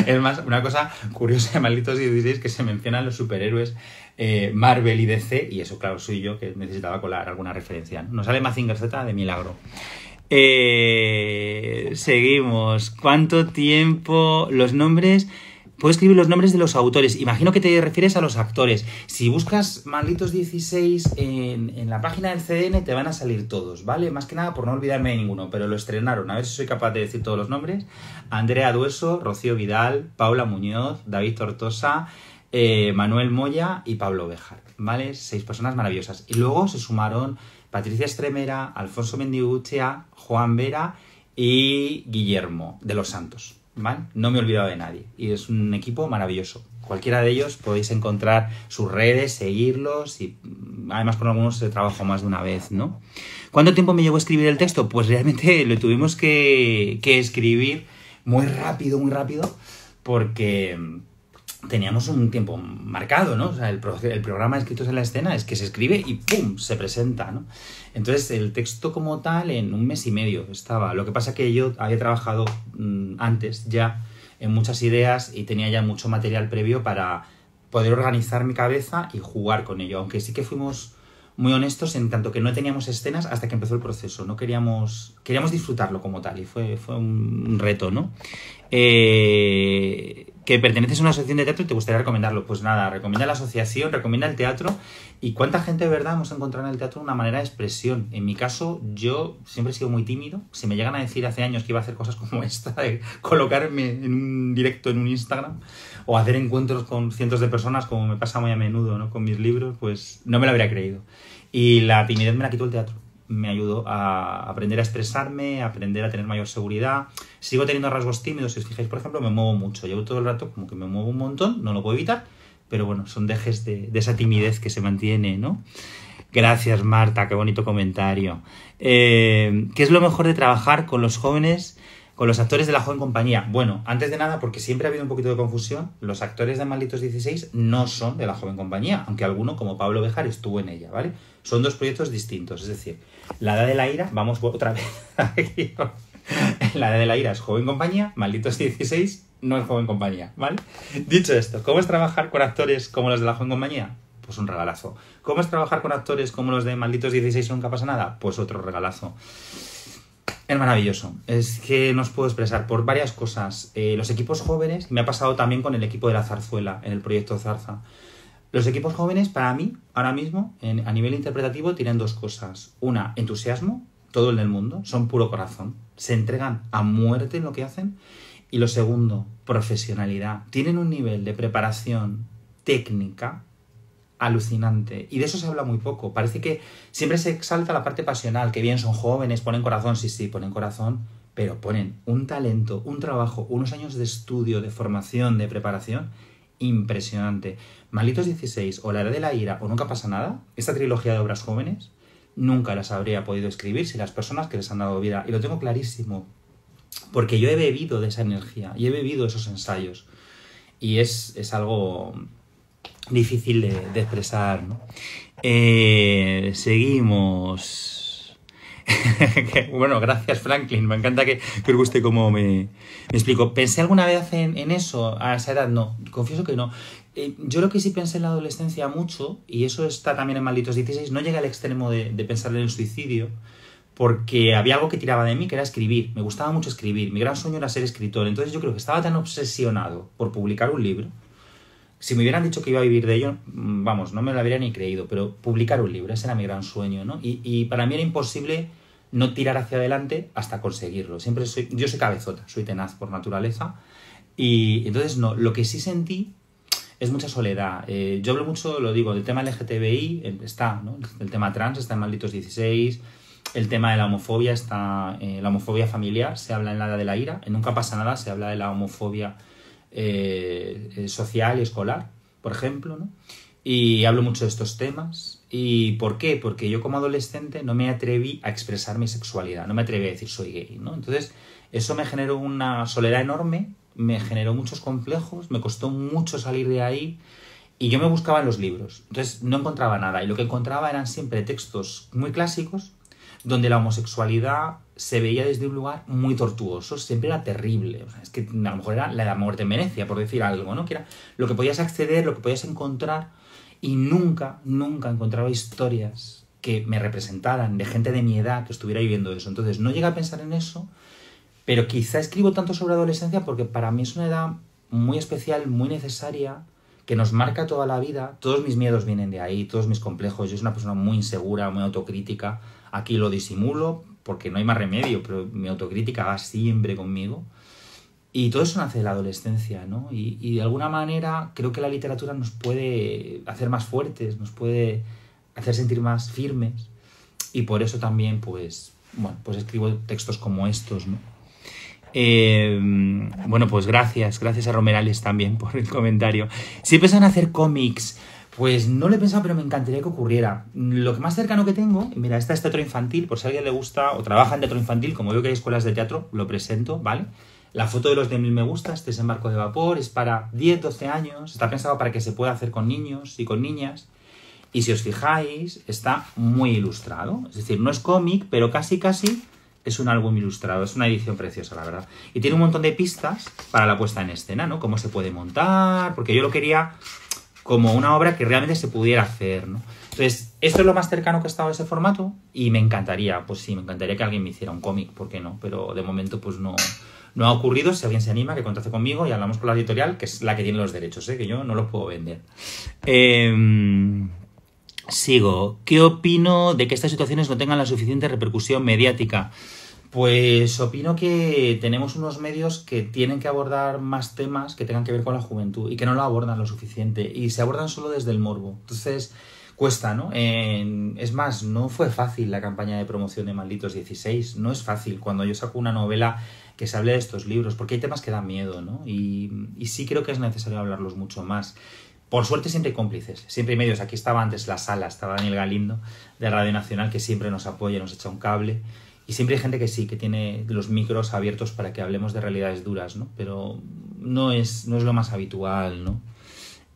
es más, una cosa curiosa, malditos y diréis que se mencionan los superhéroes eh, Marvel y DC, y eso, claro, soy yo que necesitaba colar alguna referencia. No, sale Mazinger Z de milagro. Eh, seguimos. ¿Cuánto tiempo? Los nombres. Puedo escribir los nombres de los autores. Imagino que te refieres a los actores. Si buscas Malditos 16 en, en, la página del CDN te van a salir todos, ¿vale? Más que nada por no olvidarme de ninguno, pero lo estrenaron. A ver si soy capaz de decir todos los nombres. Andrea Dueso, Rocío Vidal, Paula Muñoz, David Tortosa, eh, Manuel Moya y Pablo Bejar, ¿vale? Seis personas maravillosas. Y luego se sumaron Patricia Estremera, Alfonso Mendiguchea, Juan Vera y Guillermo de los Santos, ¿vale? No me he olvidado de nadie. Y es un equipo maravilloso. Cualquiera de ellos podéis encontrar sus redes, seguirlos y mm, además con algunos trabajo más de una vez, ¿no? ¿Cuánto tiempo me llevó a escribir el texto? Pues realmente lo tuvimos que escribir muy rápido, muy rápido, porque mm, teníamos un tiempo marcado, ¿no? O sea, el, programa de programa Escritos en la Escena es que se escribe y ¡pum! se presenta, ¿no? Entonces, el texto como tal en un mes y medio estaba. Lo que pasa es que yo había trabajado mm, antes ya en muchas ideas y tenía ya mucho material previo para poder organizar mi cabeza y jugar con ello, aunque sí que fuimos muy honestos en tanto que no teníamos escenas hasta que empezó el proceso. No queríamos. Queríamos disfrutarlo como tal. Y fue, fue un reto, ¿no? Eh, que perteneces a una asociación de teatro y te gustaría recomendarlo. Pues nada, recomienda la asociación, recomienda el teatro y cuánta gente de verdad hemos encontrado en el teatro una manera de expresión. En mi caso, yo siempre he sido muy tímido. Si me llegan a decir hace años que iba a hacer cosas como esta, de colocarme en un directo en un Instagram o hacer encuentros con cientos de personas, como me pasa muy a menudo ¿no? con mis libros, pues no me lo habría creído. Y la timidez me la quitó el teatro me ayudó a aprender a expresarme, a aprender a tener mayor seguridad. Sigo teniendo rasgos tímidos, si os fijáis, por ejemplo, me muevo mucho. Llevo todo el rato como que me muevo un montón, no lo puedo evitar, pero bueno, son dejes de, esa timidez que se mantiene, ¿no? Gracias, Marta, qué bonito comentario. Eh, ¿Qué es lo mejor de trabajar con los jóvenes con los actores de la joven compañía. Bueno, antes de nada, porque siempre ha habido un poquito de confusión, los actores de Malditos 16 no son de la joven compañía, aunque alguno, como Pablo Bejar, estuvo en ella, ¿vale? Son dos proyectos distintos, es decir, La Edad de la Ira, vamos otra vez La Edad de la Ira es joven compañía, Malditos 16 no es joven compañía, ¿vale? Dicho esto, ¿cómo es trabajar con actores como los de la joven compañía? pues un regalazo. ¿Cómo es trabajar con actores como los de Malditos 16 Nunca pasa nada? Pues otro regalazo. Es maravilloso. Es que nos puedo expresar por varias cosas. Eh, los equipos jóvenes, me ha pasado también con el equipo de la zarzuela, en el proyecto Zarza. Los equipos jóvenes, para mí, ahora mismo, a nivel interpretativo, tienen dos cosas. Una, entusiasmo, todo el mundo, son puro corazón, se entregan a muerte en lo que hacen. Y lo segundo, profesionalidad. Tienen un nivel de preparación técnica alucinante. Y de eso se habla muy poco. Parece que siempre se exalta la parte pasional, que bien son jóvenes, ponen corazón, sí, sí, ponen corazón, pero ponen un talento, un trabajo, unos años de estudio, de formación, de preparación impresionante. Malitos 16 o La Era de la Ira o Nunca pasa nada, esta trilogía de obras jóvenes, nunca las habría podido escribir si las personas que les han dado vida. Y lo tengo clarísimo, porque yo he bebido de esa energía y he bebido esos ensayos. Y es, es algo difícil de, expresar. ¿no? Eh, seguimos. bueno, gracias Franklin, me encanta que, que os guste cómo me, explico. Pensé alguna vez en, eso, a esa edad no, confieso que no. Eh, yo creo que sí pensé en la adolescencia mucho, y eso está también en Malditos 16, no llegué al extremo de, de pensar en el suicidio, porque había algo que tiraba de mí, que era escribir. Me gustaba mucho escribir, mi gran sueño era ser escritor, entonces yo creo que estaba tan obsesionado por publicar un libro si me hubieran dicho que iba a vivir de ello, mm, vamos, no me lo habría ni creído, pero publicar un libro, ese era mi gran sueño, ¿no? Y, y para mí era imposible no tirar hacia adelante hasta conseguirlo. Siempre soy, yo soy cabezota, soy tenaz por naturaleza. Y entonces, no, lo que sí sentí es mucha soledad. Eh, yo hablo mucho, lo digo, del tema LGTBI eh, está, ¿no? El tema trans está en Malditos 16, el tema de la homofobia está, eh, la homofobia familiar se habla en la de la ira, eh, Nunca pasa nada se habla de la homofobia eh, eh, social y escolar, por ejemplo, ¿no? Y hablo mucho de estos temas. ¿Y por qué? Porque yo como adolescente no me atreví a expresar mi sexualidad, no me atreví a decir soy gay, ¿no? Entonces, eso me generó una soledad enorme, me generó muchos complejos, me costó mucho salir de ahí y yo me buscaba en los libros. Entonces, no encontraba nada y lo que encontraba eran siempre textos muy clásicos donde la homosexualidad se veía desde un lugar muy tortuoso, siempre era terrible. es que a lo mejor era la, de muerte en Venecia, por decir algo, ¿no? Que era lo que podías acceder, lo que podías encontrar, y nunca, nunca encontraba historias que me representaran, de gente de mi edad que estuviera viviendo eso. Entonces no llegué a pensar en eso, pero quizá escribo tanto sobre adolescencia porque para mí es una edad muy especial, muy necesaria, que nos marca toda la vida. Todos mis miedos vienen de ahí, todos mis complejos. Yo soy una persona muy insegura, muy autocrítica. Aquí lo disimulo, porque no hay más remedio, pero mi autocrítica va siempre conmigo. Y todo eso nace de la adolescencia, ¿no? Y, de alguna manera creo que la literatura nos puede hacer más fuertes, nos puede hacer sentir más firmes. Y por eso también, pues, bueno, pues escribo textos como estos, ¿no? Em, bueno, pues gracias, gracias a Romerales también por el comentario. Si empezan a hacer cómics pues no lo he pensado, pero me encantaría que ocurriera. Lo que más cercano que tengo, mira, esta es teatro infantil, por si a alguien le gusta o trabaja en teatro infantil, como veo que hay escuelas de teatro, lo presento, ¿vale? La foto de los de mil me gusta, este es en barco de vapor, es para 10, 12 años, está pensado para que se pueda hacer con niños y con niñas. Y si os fijáis, está muy ilustrado. Es decir, no es cómic, pero casi casi es un álbum ilustrado, es una edición preciosa, la verdad. Y tiene un montón de pistas para la puesta en escena, ¿no? Cómo se puede montar, porque yo lo quería como una obra que realmente se pudiera hacer, ¿no? Entonces, esto es lo más cercano que ha estado a ese formato y me encantaría, pues sí, me encantaría que alguien me hiciera un cómic, ¿por qué no? Pero de momento, pues no, no ha ocurrido. Si alguien se anima, que contacte conmigo y hablamos con la editorial, que es la que tiene los derechos, ¿eh? que yo no los puedo vender. Em, sigo. ¿Qué opino de que estas situaciones no tengan la suficiente repercusión mediática? Pues opino que tenemos unos medios que tienen que abordar más temas que tengan que ver con la juventud y que no lo abordan lo suficiente y se abordan solo desde el morbo. Entonces cuesta, ¿no? es más, no fue fácil la campaña de promoción de Malditos 16, no es fácil cuando yo saco una novela que se hable de estos libros, porque hay temas que dan miedo, ¿no? Y, y sí creo que es necesario hablarlos mucho más. Por suerte siempre hay cómplices, siempre hay medios. Aquí estaba antes la sala, estaba Daniel Galindo de Radio Nacional, que siempre nos apoya, nos echa un cable. Y siempre hay gente que sí, que tiene los micros abiertos para que hablemos de realidades duras, ¿no? Pero no es, no es lo más habitual, ¿no?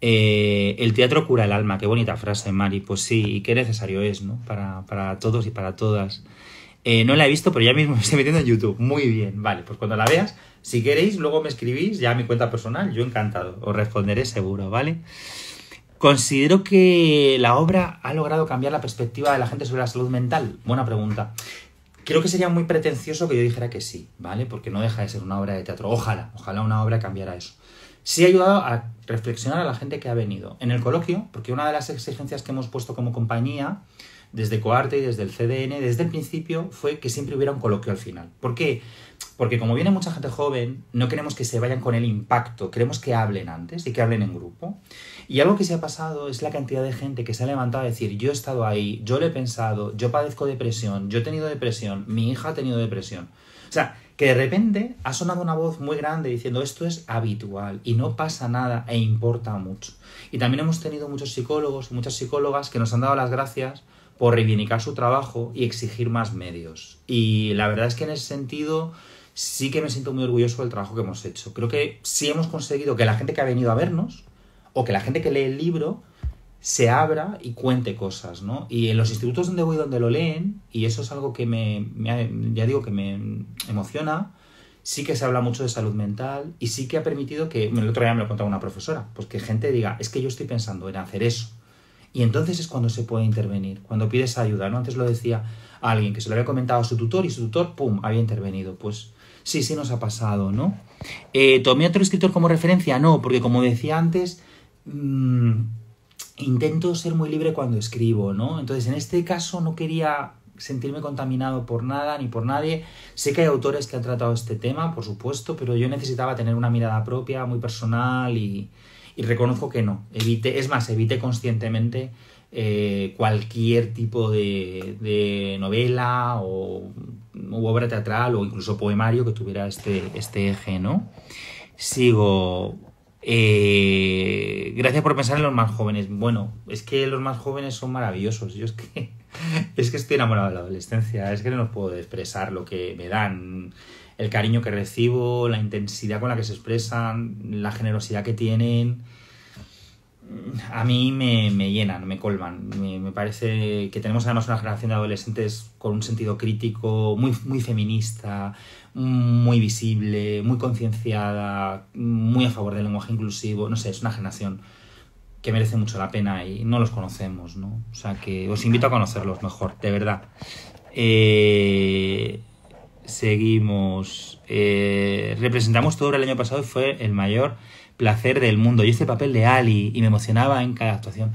Eh, el teatro cura el alma, qué bonita frase, Mari. Pues sí, y qué necesario es, ¿no? Para, todos y para todas. Eh, no la he visto, pero ya mismo me estoy metiendo en YouTube. Muy bien, vale, pues cuando la veas, si queréis, luego me escribís ya a mi cuenta personal, yo encantado, os responderé seguro, ¿vale? Considero que la obra ha logrado cambiar la perspectiva de la gente sobre la salud mental. Buena pregunta. Creo que sería muy pretencioso que yo dijera que sí, ¿vale? Porque no deja de ser una obra de teatro. Ojalá, ojalá una obra cambiara eso. Sí ha ayudado a reflexionar a la gente que ha venido. En el coloquio, porque una de las exigencias que hemos puesto como compañía, desde Coarte y desde el CDN, desde el principio, fue que siempre hubiera un coloquio al final. ¿Por qué? Porque como viene mucha gente joven, no queremos que se vayan con el impacto, queremos que hablen antes y que hablen en grupo. Y algo que se ha pasado es la cantidad de gente que se ha levantado a decir, yo he estado ahí, yo lo he pensado, yo padezco depresión, yo he tenido depresión, mi hija ha tenido depresión. O sea, que de repente ha sonado una voz muy grande diciendo esto es habitual y no pasa nada e importa mucho. Y también hemos tenido muchos psicólogos, y muchas psicólogas que nos han dado las gracias por reivindicar su trabajo y exigir más medios. Y la verdad es que en ese sentido sí que me siento muy orgulloso del trabajo que hemos hecho. Creo que sí hemos conseguido que la gente que ha venido a vernos o que la gente que lee el libro se abra y cuente cosas, ¿no? Y en los institutos donde voy, donde lo leen, y eso es algo que me, ya digo que me emociona, sí que se habla mucho de salud mental y sí que ha permitido que, el otro día me lo contaba una profesora, pues que gente diga, es que yo estoy pensando en hacer eso. Y entonces es cuando se puede intervenir, cuando pides ayuda, ¿no? Antes lo decía a alguien que se lo había comentado a su tutor y su tutor, ¡pum!, había intervenido. Pues sí, sí nos ha pasado, ¿no? Eh, ¿Tomé a otro escritor como referencia? No, porque como decía antes, Mm, intento ser muy libre cuando escribo, ¿no? Entonces, en este caso no quería sentirme contaminado por nada ni por nadie. Sé que hay autores que han tratado este tema, por supuesto, pero yo necesitaba tener una mirada propia, muy personal y, reconozco que no. Evite, es más, evite conscientemente eh, cualquier tipo de, novela o obra teatral o incluso poemario que tuviera este, este eje, ¿no? Sigo eh, gracias por pensar en los más jóvenes. Bueno, es que los más jóvenes son maravillosos. Yo es que, es que estoy enamorado de la adolescencia. Es que no puedo expresar lo que me dan, el cariño que recibo, la intensidad con la que se expresan, la generosidad que tienen. A mí me, llenan, me colman. Me, parece que tenemos además una generación de adolescentes con un sentido crítico, muy, muy feminista, muy visible, muy concienciada, muy a favor del lenguaje inclusivo. No sé, es una generación que merece mucho la pena y no los conocemos, ¿no? O sea que os invito a conocerlos mejor, de verdad. Eh, seguimos. Eh, representamos todo el año pasado y fue el mayor placer del mundo. Y este papel de Ali y me emocionaba en cada actuación.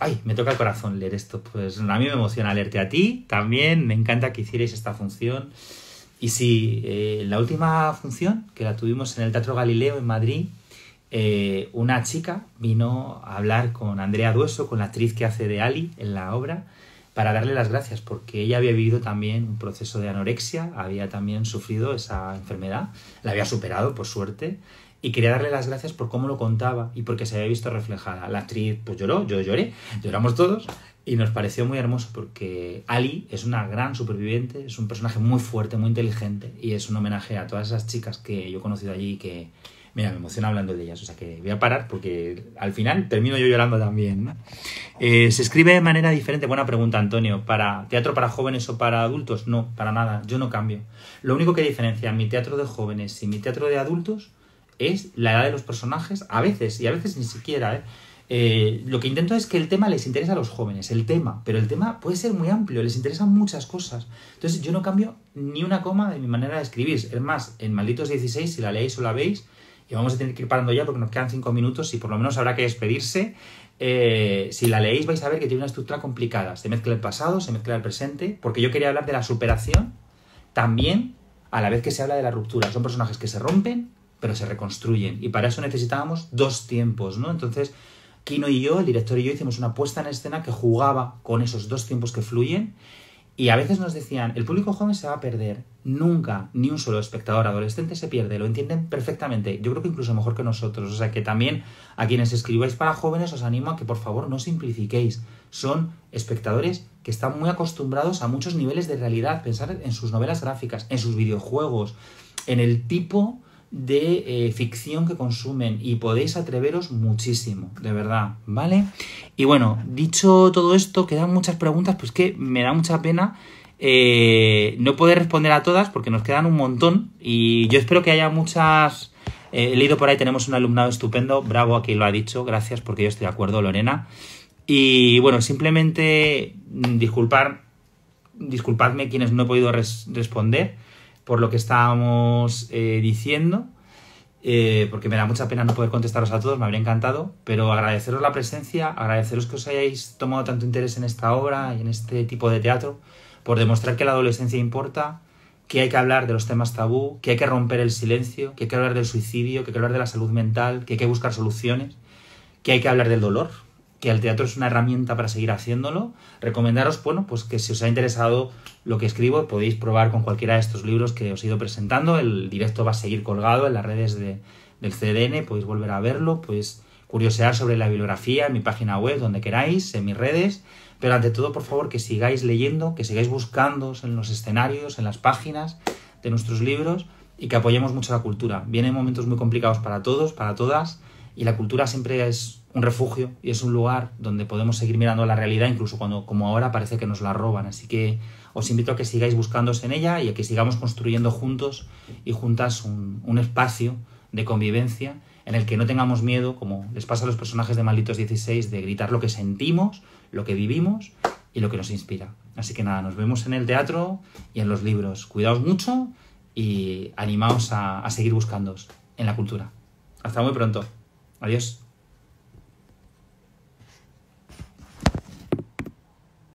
Ay, me toca el corazón leer esto. Pues a mí me emociona leerte a ti también. Me encanta que hicierais esta función. Y sí, eh, la última función que la tuvimos en el Teatro Galileo en Madrid, eh, una chica vino a hablar con Andrea Dueso, con la actriz que hace de Ali en la obra, para darle las gracias, porque ella había vivido también un proceso de anorexia, había también sufrido esa enfermedad, la había superado, por suerte, y quería darle las gracias por cómo lo contaba y porque se había visto reflejada. La actriz pues lloró, yo lloré, lloramos todos, y nos pareció muy hermoso porque Ali es una gran superviviente, es un personaje muy fuerte, muy inteligente y es un homenaje a todas esas chicas que yo he conocido allí que, mira, me emociona hablando de ellas. O sea que voy a parar porque al final termino yo llorando también. Eh, ¿Se escribe de manera diferente? Buena pregunta, Antonio. ¿Para teatro para jóvenes o para adultos? No, para nada. Yo no cambio. Lo único que diferencia mi teatro de jóvenes y mi teatro de adultos es la edad de los personajes, a veces, y a veces ni siquiera, ¿eh? Eh, lo que intento es que el tema les interesa a los jóvenes, el tema, pero el tema puede ser muy amplio, les interesan muchas cosas. Entonces yo no cambio ni una coma de mi manera de escribir. Es más, en Malditos 16, si la leéis o la veis, y vamos a tener que ir parando ya porque nos quedan 5 minutos y por lo menos habrá que despedirse. Eh, si la leéis vais a ver que tiene una estructura complicada. Se mezcla el pasado, se mezcla el presente, porque yo quería hablar de la superación también a la vez que se habla de la ruptura. Son personajes que se rompen, pero se reconstruyen. Y para eso necesitábamos dos tiempos, ¿no? Entonces Kino y yo, el director y yo, hicimos una puesta en escena que jugaba con esos dos tiempos que fluyen y a veces nos decían, el público joven se va a perder, nunca ni un solo espectador adolescente se pierde, lo entienden perfectamente, yo creo que incluso mejor que nosotros, o sea que también a quienes escribáis para jóvenes os animo a que por favor no simplifiquéis, son espectadores que están muy acostumbrados a muchos niveles de realidad, pensar en sus novelas gráficas, en sus videojuegos, en el tipo de eh, ficción que consumen y podéis atreveros muchísimo, de verdad, ¿vale? Y bueno, dicho todo esto, quedan muchas preguntas, pues que me da mucha pena eh, no poder responder a todas porque nos quedan un montón y yo espero que haya muchas... Eh, he leído por ahí, tenemos un alumnado estupendo, bravo, aquí lo ha dicho, gracias porque yo estoy de acuerdo, Lorena. Y bueno, simplemente mm, disculpar, disculpadme quienes no he podido responder por lo que estábamos eh, diciendo, eh, porque me da mucha pena no poder contestaros a todos, me habría encantado, pero agradeceros la presencia, agradeceros que os hayáis tomado tanto interés en esta obra y en este tipo de teatro, por demostrar que la adolescencia importa, que hay que hablar de los temas tabú, que hay que romper el silencio, que hay que hablar del suicidio, que hay que hablar de la salud mental, que hay que buscar soluciones, que hay que hablar del dolor, el teatro es una herramienta para seguir haciéndolo. Recomendaros, bueno, pues que si os ha interesado lo que escribo, podéis probar con cualquiera de estos libros que os he ido presentando. El directo va a seguir colgado en las redes del CDN, podéis volver a verlo, podéis curiosear sobre la bibliografía en mi página web, donde queráis, en mis redes. Pero ante todo, por favor, que sigáis leyendo, que sigáis buscando en los escenarios, en las páginas de nuestros libros y que apoyemos mucho la cultura. Vienen momentos muy complicados para todos, para todas y la cultura siempre es un refugio y es un lugar donde podemos seguir mirando la realidad, incluso cuando, como ahora, parece que nos la roban. Así que os invito a que sigáis buscándose en ella y a que sigamos construyendo juntos y juntas un, espacio de convivencia en el que no tengamos miedo, como les pasa a los personajes de Malditos 16, de gritar lo que sentimos, lo que vivimos y lo que nos inspira. Así que nada, nos vemos en el teatro y en los libros. Cuidaos mucho y animaos a, seguir buscándoos en la cultura. Hasta muy pronto. Adiós.